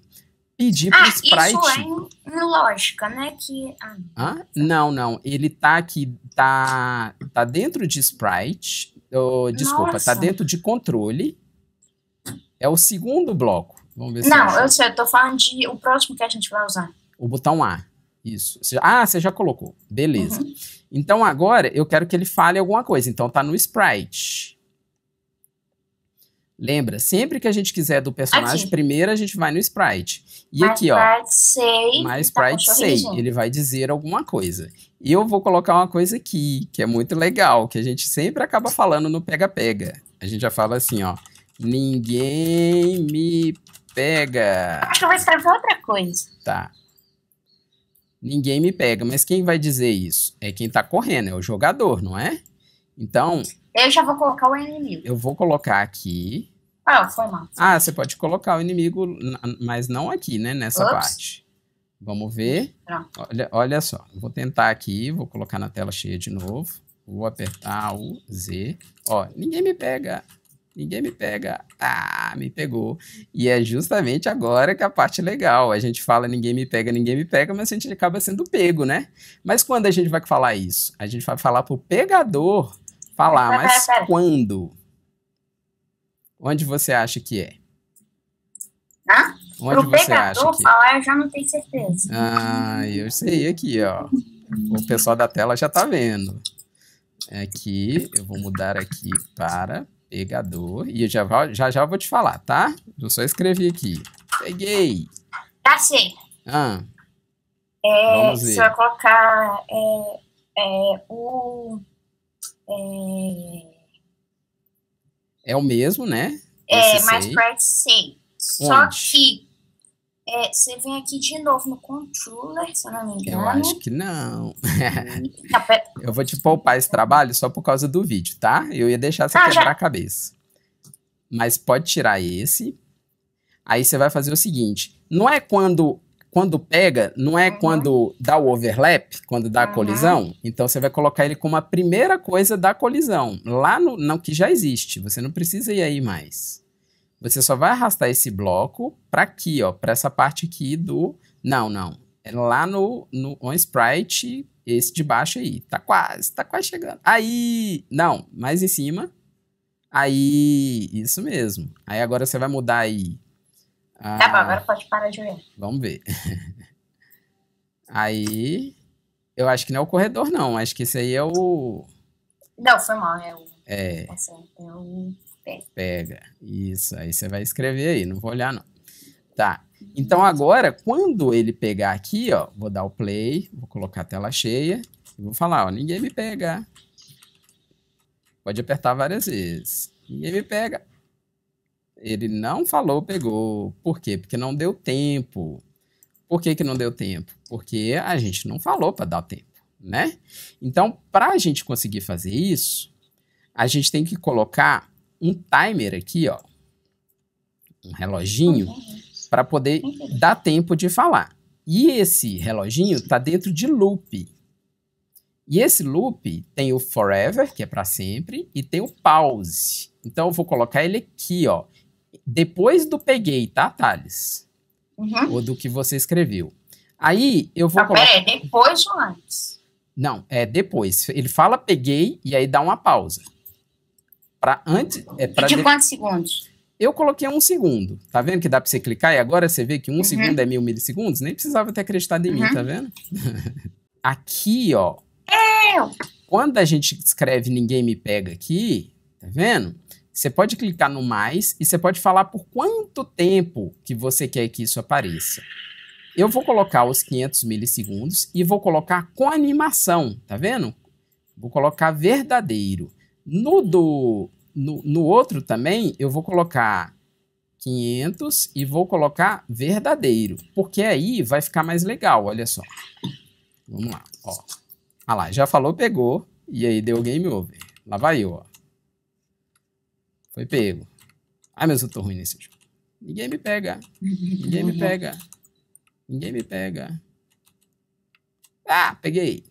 pedir ah, pro Sprite. Isso é em lógica, né? Que... Ah. Não, não. Ele tá aqui, tá, tá dentro de Sprite. Oh, desculpa, tá Nossa. tá dentro de controle. É o segundo bloco. Vamos ver Não, se eu, eu sei, eu tô falando de o próximo que a gente vai usar. O botão A. Isso. Ah, você já colocou. Beleza. Uhum. Então agora eu quero que ele fale alguma coisa. Então tá no Sprite. Lembra, sempre que a gente quiser do personagem, aqui. primeiro a gente vai no sprite. E aqui, ó. Say, mais tá sprite tá say. Ele vai dizer alguma coisa. E eu vou colocar uma coisa aqui, que é muito legal, que a gente sempre acaba falando no pega-pega. A gente já fala assim, ó. Ninguém me pega. Acho que eu vou escrever outra coisa. Tá. Ninguém me pega. Mas quem vai dizer isso? É quem tá correndo, é o jogador, não é? Então, eu já vou colocar o inimigo. Eu vou colocar aqui. Ah, foi mal. Ah, você pode colocar o inimigo, mas não aqui, né? Nessa parte. Vamos ver. Olha, olha só. Vou tentar aqui, vou colocar na tela cheia de novo. Vou apertar o Z. Ó, ninguém me pega. Ninguém me pega. Ah, me pegou. E é justamente agora que a parte é legal. A gente fala ninguém me pega, ninguém me pega, mas a gente acaba sendo pego, né? Mas quando a gente vai falar isso? A gente vai falar pro pegador falar, pera, mas pera, pera. quando? Onde você acha que é? Hã? Onde você acha que é? falar, é? eu já não tenho certeza. Ah, eu sei aqui, ó. O pessoal da tela já tá vendo. Aqui, é eu vou mudar aqui para pegador. E já, já já vou te falar, tá? Eu só escrevi aqui. Peguei. Tá sim. Ah. É, Vamos ver. Se eu colocar é, é, o... É, é o mesmo, né? É, mais para Só que é, você vem aqui de novo no controller, se eu não me engano. Eu acho que não. <laughs> eu vou te poupar esse trabalho só por causa do vídeo, tá? Eu ia deixar você ah, quebrar já. a cabeça. Mas pode tirar esse. Aí você vai fazer o seguinte: não é quando quando pega, não é uhum. quando dá o overlap, quando dá a uhum. colisão. Então você vai colocar ele como a primeira coisa da colisão, lá no, no que já existe. Você não precisa ir aí mais. Você só vai arrastar esse bloco para aqui, ó, para essa parte aqui do não, não. É lá no no on sprite esse de baixo aí. Tá quase, tá quase chegando. Aí, não, mais em cima. Aí, isso mesmo. Aí agora você vai mudar aí ah, tá bom, agora pode parar de ver. Vamos ver. <laughs> Aí, eu acho que não é o corredor, não. Acho que esse aí é o. Não, foi mal, é o. É. é, assim, é o... Pega. Pega. Isso, aí você vai escrever aí, não vou olhar, não. Tá. Então agora, quando ele pegar aqui, ó, vou dar o play, vou colocar a tela cheia e vou falar, ó, ninguém me pega. Pode apertar várias vezes. Ninguém me pega. Ele não falou, pegou. Por quê? Porque não deu tempo. Por que, que não deu tempo? Porque a gente não falou para dar tempo, né? Então, para a gente conseguir fazer isso, a gente tem que colocar um timer aqui, ó, um reloginho, para poder dar tempo de falar. E esse reloginho tá dentro de loop. E esse loop tem o forever, que é para sempre, e tem o pause. Então eu vou colocar ele aqui, ó. Depois do peguei, tá, Thales? Uhum. Ou do que você escreveu. Aí eu vou ah, colocar. É, depois ou antes? Não, é depois. Ele fala peguei e aí dá uma pausa. Para antes. É pra de, de quantos segundos? Eu coloquei um segundo. Tá vendo que dá para você clicar e agora você vê que um uhum. segundo é mil milissegundos? Nem precisava ter acreditado em uhum. mim, tá vendo? <laughs> aqui, ó. Eu. Quando a gente escreve ninguém me pega aqui, tá vendo? Você pode clicar no mais e você pode falar por quanto tempo que você quer que isso apareça. Eu vou colocar os 500 milissegundos e vou colocar com animação, tá vendo? Vou colocar verdadeiro. No, do, no, no outro também, eu vou colocar 500 e vou colocar verdadeiro, porque aí vai ficar mais legal, olha só. Vamos lá, ó. Ah lá, já falou, pegou, e aí deu game over. Lá vai eu, ó. Foi pego. Ai, ah, mas eu tô ruim nesse jogo. Ninguém me pega. Ninguém me pega. Ninguém me pega. Ah, peguei.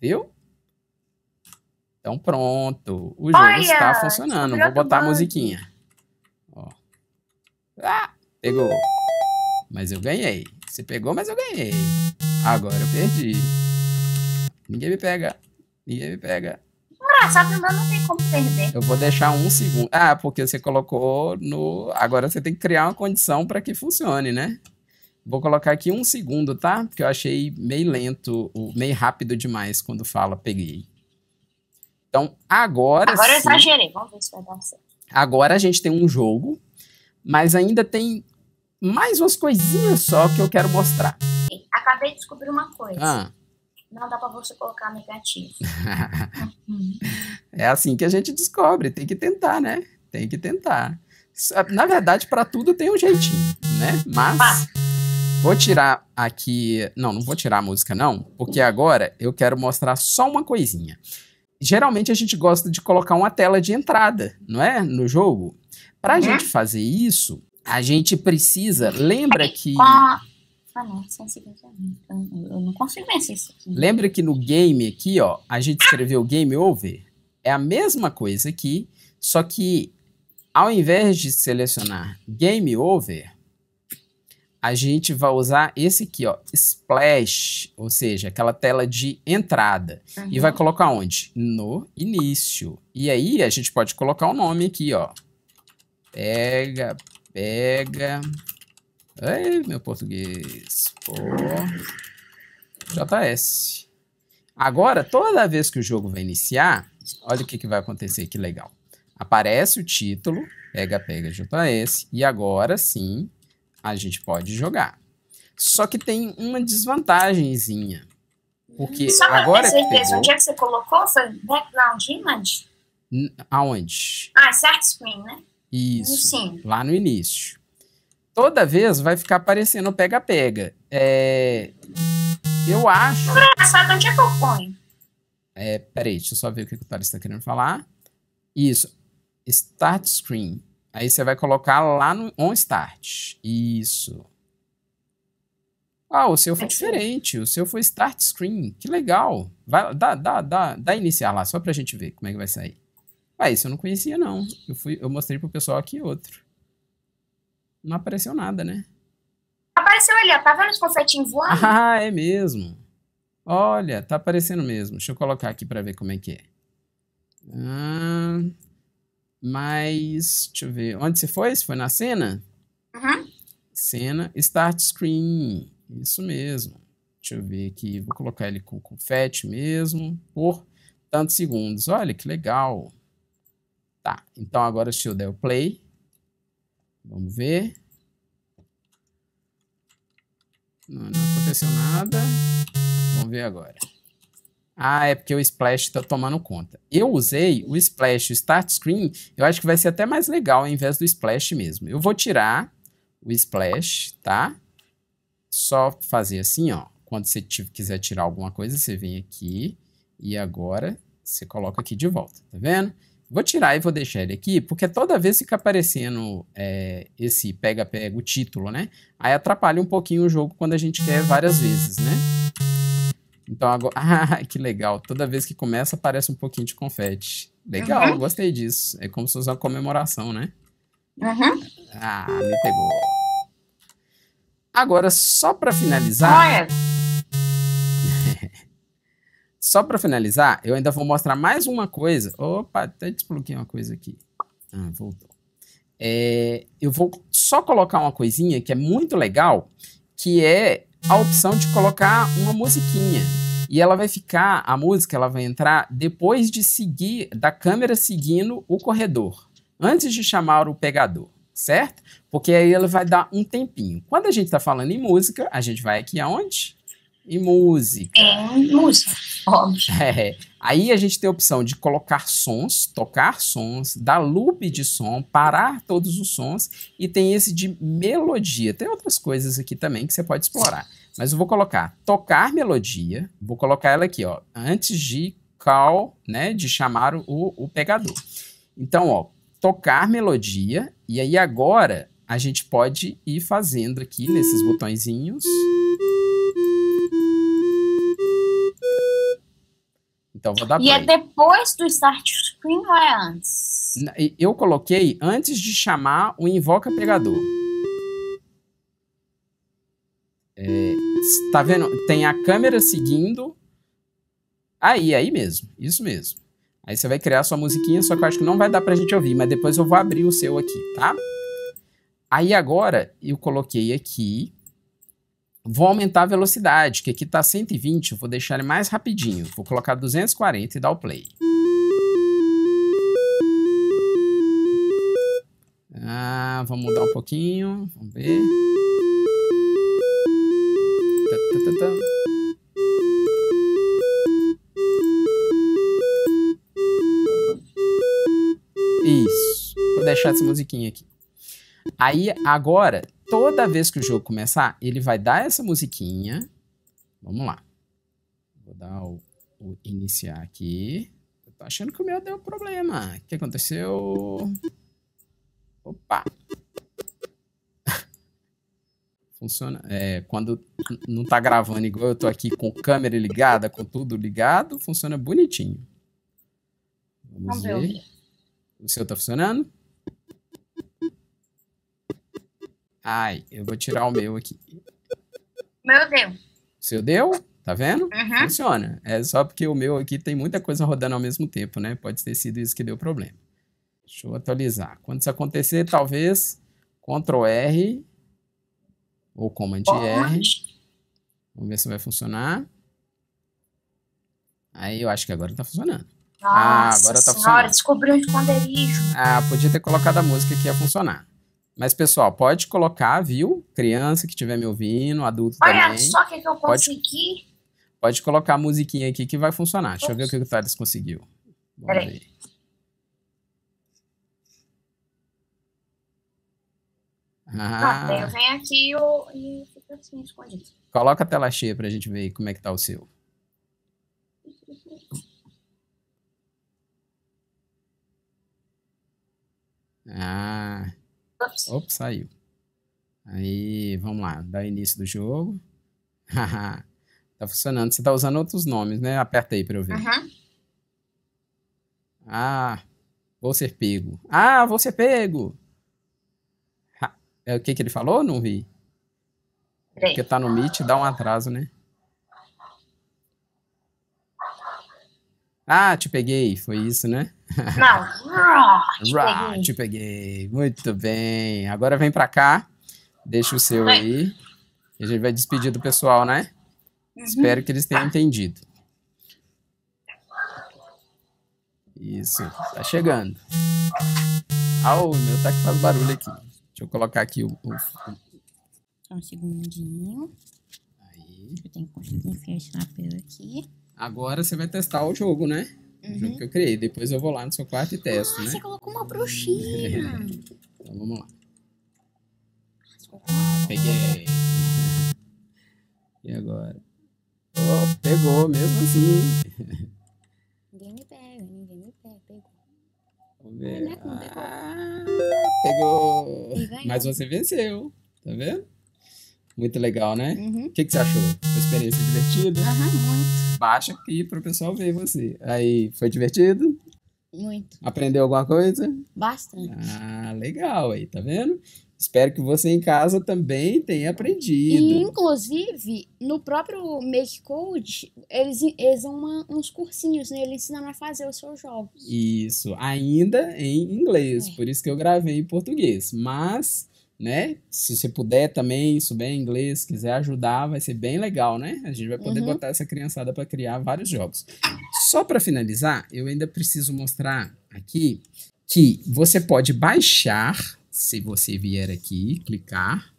Viu? Então pronto. O jogo Olha, está funcionando. Vou botar a musiquinha. Ó. Ah, pegou. Mas eu ganhei. Você pegou, mas eu ganhei. Agora eu perdi. Ninguém me pega. Ninguém me pega engraçado, que não tem como perder. Eu vou deixar um segundo. Ah, porque você colocou no. Agora você tem que criar uma condição para que funcione, né? Vou colocar aqui um segundo, tá? Porque eu achei meio lento, meio rápido demais quando fala peguei. Então, agora. Agora sim, eu exagerei, vamos ver se vai dar certo. Agora a gente tem um jogo, mas ainda tem mais umas coisinhas só que eu quero mostrar. Acabei de descobrir uma coisa. Ah não dá para você colocar negativo. <laughs> é assim que a gente descobre, tem que tentar, né? Tem que tentar. Na verdade, para tudo tem um jeitinho, né? Mas vou tirar aqui, não, não vou tirar a música não, porque agora eu quero mostrar só uma coisinha. Geralmente a gente gosta de colocar uma tela de entrada, não é, no jogo. Para a uhum. gente fazer isso, a gente precisa, lembra que não consigo isso aqui. Lembra que no game aqui, ó, a gente escreveu game over? É a mesma coisa aqui, só que ao invés de selecionar game over, a gente vai usar esse aqui, ó, splash, ou seja, aquela tela de entrada. Uhum. E vai uhum. colocar onde? No início. E aí a gente pode colocar o um nome aqui, ó. Pega, pega, é Ei, meu português. Pô. JS. Agora, toda vez que o jogo vai iniciar, olha o que, que vai acontecer, que legal. Aparece o título, pega, pega, JS, e agora sim a gente pode jogar. Só que tem uma desvantagenzinha. Porque Só agora. Só pegou... onde é que você colocou? Foi background image? Aonde? Ah, é certo screen, né? Isso. Sim. Lá no início toda vez vai ficar aparecendo pega-pega. É... Eu acho. Engraçado, onde é que eu ponho? É, peraí, deixa eu só ver o que o Thales está querendo falar. Isso. Start screen. Aí você vai colocar lá no on start. Isso. Ah, o seu foi diferente. O seu foi start screen. Que legal. Vai, dá, dá, dá, dá iniciar lá, só pra gente ver como é que vai sair. Ah, isso eu não conhecia, não. Eu, fui, eu mostrei pro pessoal aqui outro. Não apareceu nada, né? Apareceu ali, ó. Tá vendo os confetinhos voando? <laughs> Ah, é mesmo. Olha, tá aparecendo mesmo. Deixa eu colocar aqui para ver como é que é. Ah, mas, deixa eu ver. Onde você foi? Você foi na cena? Uhum. Cena, start screen. Isso mesmo. Deixa eu ver aqui. Vou colocar ele com confete mesmo. Por tantos segundos. Olha, que legal. Tá, então agora se eu der o play, Vamos ver. Não, não, aconteceu nada. Vamos ver agora. Ah, é porque o Splash está tomando conta. Eu usei o Splash, o Start Screen, eu acho que vai ser até mais legal ao invés do Splash mesmo. Eu vou tirar o Splash, tá? Só fazer assim, ó. Quando você quiser tirar alguma coisa, você vem aqui e agora você coloca aqui de volta, tá vendo? Vou tirar e vou deixar ele aqui, porque toda vez fica aparecendo é, esse pega-pega, o título, né? Aí atrapalha um pouquinho o jogo quando a gente quer várias vezes, né? Então agora. <laughs> Ah, que legal. Toda vez que começa aparece um pouquinho de confete. Legal, uhum. gostei disso. É como se fosse uma comemoração, né? Uhum. Ah, me pegou. Agora, só para finalizar. Olha. Só para finalizar, eu ainda vou mostrar mais uma coisa. Opa, até desbloqueei uma coisa aqui. Ah, voltou. É, eu vou só colocar uma coisinha que é muito legal, que é a opção de colocar uma musiquinha. E ela vai ficar, a música ela vai entrar depois de seguir, da câmera seguindo o corredor, antes de chamar o pegador, certo? Porque aí ela vai dar um tempinho. Quando a gente está falando em música, a gente vai aqui aonde? E música. É, música, óbvio. <laughs> É. Aí a gente tem a opção de colocar sons, tocar sons, dar loop de som, parar todos os sons e tem esse de melodia. Tem outras coisas aqui também que você pode explorar. Mas eu vou colocar tocar melodia, vou colocar ela aqui, ó, antes de call, né, de chamar o, o pegador. Então, ó, tocar melodia e aí agora a gente pode ir fazendo aqui nesses botõezinhos Então vou dar E é depois do start screen ou é antes? Eu coloquei antes de chamar o invoca pregador. É, tá vendo? Tem a câmera seguindo. Aí, aí mesmo. Isso mesmo. Aí você vai criar sua musiquinha, só que eu acho que não vai dar pra gente ouvir, mas depois eu vou abrir o seu aqui, tá? Aí agora eu coloquei aqui Vou aumentar a velocidade, que aqui está 120, vou deixar ele mais rapidinho. Vou colocar 240 e dar o play. Ah, vamos mudar um pouquinho, vamos ver. Tá, tá, tá, Isso. Vou deixar essa musiquinha aqui. Aí, agora, toda vez que o jogo começar, ele vai dar essa musiquinha. Vamos lá. Vou dar o, o iniciar aqui. Eu tô achando que o meu deu problema. O que aconteceu? Opa! <laughs> Funciona. É, quando não tá gravando igual eu tô aqui com câmera ligada, com tudo ligado, funciona bonitinho. Vamos ver. O seu tá funcionando? Ai, eu vou tirar o meu aqui. Meu deus. Seu deu? Tá vendo? Uhum. Funciona. É só porque o meu aqui tem muita coisa rodando ao mesmo tempo, né? Pode ter sido isso que deu problema. Deixa eu atualizar. Quando isso acontecer, talvez Ctrl R ou Command R. Vamos ver se vai funcionar. Aí eu acho que agora tá funcionando. Ah, Nossa ah, agora tá senhora, funcionando. descobri um esconderijo. Ah, podia ter colocado a música que ia funcionar. Mas, pessoal, pode colocar, viu? Criança que estiver me ouvindo, adulto Olha também. Olha só o que, que eu consegui. Pode, pode colocar a musiquinha aqui que vai funcionar. Deixa Ups. eu ver o que o Thales conseguiu. Peraí. Tá, ah, ah vem aqui e fica assim escondido. Coloca a tela cheia pra gente ver como é que tá o seu. Ah. Opa, saiu. Aí, vamos lá, dá início do jogo. <laughs> tá funcionando. Você tá usando outros nomes, né? Aperta aí pra eu ver. Uhum. Ah, vou ser pego. Ah, vou ser pego! Ha. É o que que ele falou? Não vi. Porque tá no Meet, dá um atraso, né? Ah, te peguei, foi isso, né? Não, <laughs> rá, te, rá, peguei. te peguei. Muito bem. Agora vem pra cá. Deixa o seu aí. E a gente vai despedir do pessoal, né? Uhum. Espero que eles tenham entendido. Isso, tá chegando. Ah, o meu tá que faz barulho aqui. Deixa eu colocar aqui o. o... um segundinho. Aí. Eu tenho que conseguir aqui. Agora você vai testar o jogo, né? Uhum. jogo que eu criei. Depois eu vou lá no seu quarto e testo, ah, né? você colocou uma bruxinha. <laughs> então vamos lá. Peguei. E agora? Oh, pegou, mesmo assim. Ninguém me pega, ninguém me pega. Pegou. Vamos ver. É ah, pegou. Mas você venceu, tá vendo? Muito legal, né? Uhum. O uhum. que, que você achou? Foi experiência divertida? Aham, uhum, muito. Baixa aqui o pessoal ver você. Aí, foi divertido? Muito. Aprendeu alguma coisa? Bastante. Ah, legal aí, tá vendo? Espero que você em casa também tenha aprendido. E, inclusive, no próprio Make Code, eles, eles dão uma, uns cursinhos, né? Eles ensinam a fazer os seus jogos. Isso, ainda em inglês. É. Por isso que eu gravei em português. Mas né? Se você puder também, souber inglês, quiser ajudar, vai ser bem legal, né? A gente vai poder uhum. botar essa criançada para criar vários jogos. Só para finalizar, eu ainda preciso mostrar aqui que você pode baixar, se você vier aqui, clicar,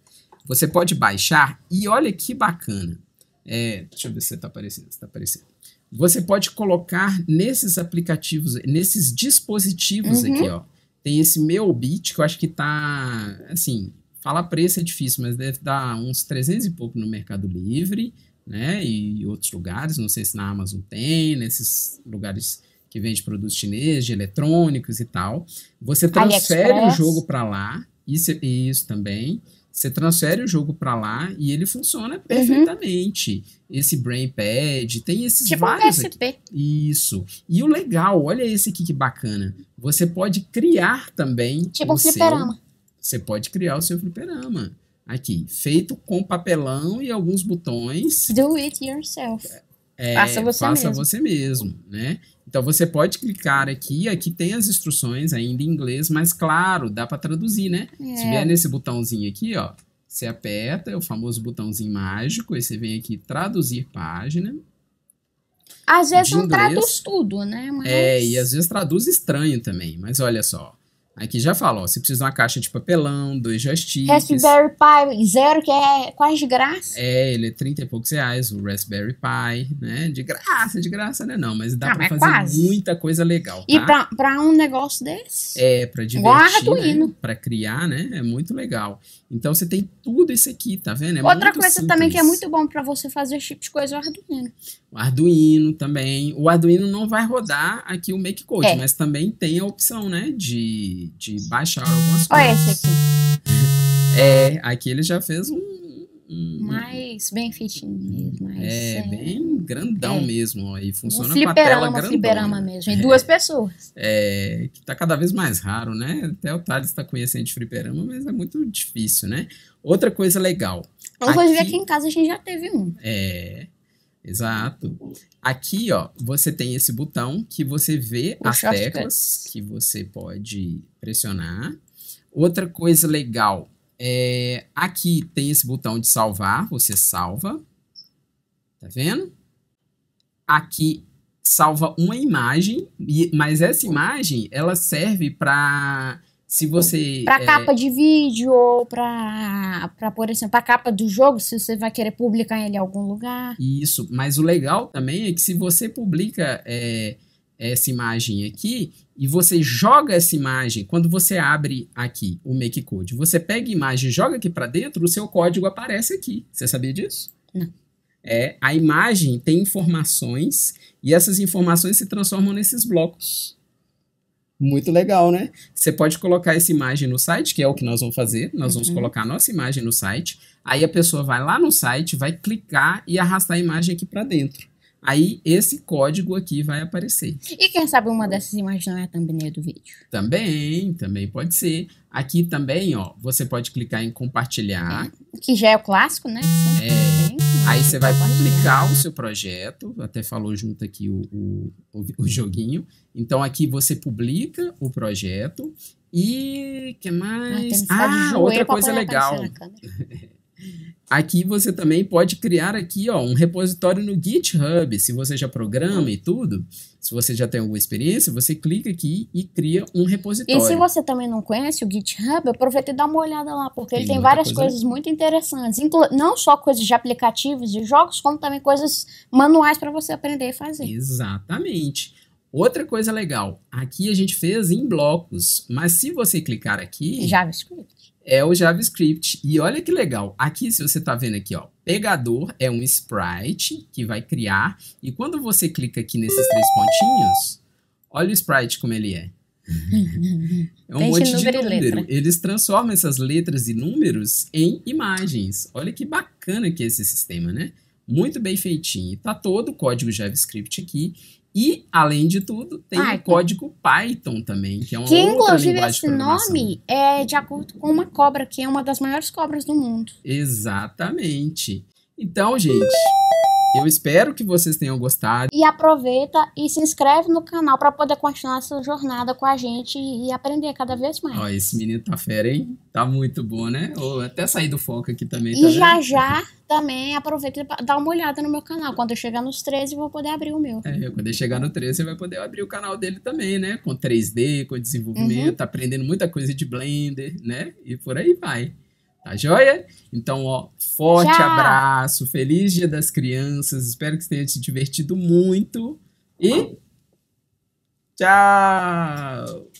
você pode baixar e olha que bacana. É, deixa eu ver se está aparecendo, está aparecendo. Você pode colocar nesses aplicativos, nesses dispositivos uhum. aqui, ó tem esse meu bit que eu acho que tá, assim, falar preço é difícil, mas deve dar uns 300 e pouco no Mercado Livre, né? E outros lugares, não sei se na Amazon tem, nesses lugares que vende produtos chineses, de eletrônicos e tal. Você transfere o jogo para lá, isso, isso também. Você transfere o jogo para lá e ele funciona uhum. perfeitamente. Uhum. Esse pad tem esses tipo vários. Um PSP. Aqui. Isso. E o legal, olha esse aqui que bacana. Você pode criar também. Tipo um fliperama. Seu, você pode criar o seu fliperama. Aqui, feito com papelão e alguns botões. Do it yourself. É, faça você faça mesmo. você mesmo, né? Então você pode clicar aqui, aqui tem as instruções ainda em inglês, mas claro, dá para traduzir, né? É. Se vier nesse botãozinho aqui, ó, você aperta, é o famoso botãozinho mágico, aí você vem aqui traduzir página. Às vezes não traduz tudo, né? Mas... É, e às vezes traduz estranho também, mas olha só. Aqui já fala, ó, você precisa de uma caixa de papelão, dois joysticks. Raspberry Pi zero, que é quase de graça. É, ele é 30 e poucos reais, o Raspberry Pi, né? De graça, de graça, né? Não, mas dá ah, pra é fazer quase. muita coisa legal, tá? E pra, pra um negócio desse? É, pra divertir, né? Pra criar, né? É muito legal. Então você tem tudo isso aqui, tá vendo? É Outra coisa simples. também que é muito bom para você fazer chip tipo de coisa é o Arduino. O Arduino também. O Arduino não vai rodar aqui o Make Code, é. mas também tem a opção, né, de, de baixar algumas coisas. Olha esse aqui. <laughs> É, aqui ele já fez um mais bem feitinho mesmo. Mais, é, é, bem grandão é. mesmo. aí funciona um com a tela grandona. fliperama mesmo, em é. duas pessoas. É, que tá cada vez mais raro, né? Até o Thales está conhecendo de fliperama, mas é muito difícil, né? Outra coisa legal. Inclusive aqui, aqui em casa a gente já teve um. É, exato. Aqui, ó, você tem esse botão que você vê o as teclas que você pode pressionar. Outra coisa legal é, aqui tem esse botão de salvar, você salva. Tá vendo? Aqui salva uma imagem, mas essa imagem ela serve para se você para é... capa de vídeo para para por exemplo assim, para capa do jogo se você vai querer publicar ele em algum lugar isso mas o legal também é que se você publica é, essa imagem aqui e você joga essa imagem, quando você abre aqui o Make Code, você pega a imagem e joga aqui para dentro, o seu código aparece aqui. Você sabia disso? Não. É, a imagem tem informações e essas informações se transformam nesses blocos. Muito legal, né? Você pode colocar essa imagem no site, que é o que nós vamos fazer. Nós vamos uhum. colocar a nossa imagem no site. Aí a pessoa vai lá no site, vai clicar e arrastar a imagem aqui para dentro. Aí esse código aqui vai aparecer. E quem sabe uma dessas imagens não é a thumbnail do vídeo? Também, também pode ser. Aqui também, ó, você pode clicar em compartilhar. É, que já é o clássico, né? é. aí você vai publicar o seu projeto. Até falou junto aqui o, o, o, joguinho. Então aqui você publica o projeto. E que ah, mais? Ah, ah outra coisa legal. <laughs> Aqui você também pode criar aqui ó, um repositório no GitHub, se você já programa e tudo, se você já tem alguma experiência, você clica aqui e cria um repositório. E se você também não conhece o GitHub, aproveita e dá uma olhada lá, porque tem ele tem várias coisa coisas muito interessantes, não só coisas de aplicativos de jogos, como também coisas manuais para você aprender e fazer. Exatamente. Outra coisa legal, aqui a gente fez em blocos, mas se você clicar aqui... JavaScript é o JavaScript. E olha que legal, aqui se você está vendo aqui, ó, pegador é um sprite que vai criar, e quando você clica aqui nesses três pontinhos, olha o sprite como ele é. <laughs> é um Tem monte de número. número. Eles transformam essas letras e números em imagens. Olha que bacana que é esse sistema, né? Muito bem feitinho. Tá todo o código JavaScript aqui e, além de tudo, tem Python. o código Python também, que é uma que, outra inclusive, esse nome é de acordo com uma cobra, que é uma das maiores cobras do mundo. Exatamente. Então, gente, eu espero que vocês tenham gostado. E aproveita e se inscreve no canal para poder continuar essa jornada com a gente e aprender cada vez mais. Ó, esse menino tá fera, hein? Tá muito bom, né? Ou até sair do foco aqui também. Tá e tá já vendo? já também aproveita e dá uma olhada no meu canal. Quando eu chegar nos 13, eu vou poder abrir o meu. É, quando eu chegar no 13, você vai poder abrir o canal dele também, né? Com 3D, com desenvolvimento, uhum. Tá aprendendo muita coisa de Blender, né? E por aí vai. Tá joia? Então, ó, forte Tchau. abraço, feliz dia das crianças, espero que você tenha se divertido muito e. Tchau!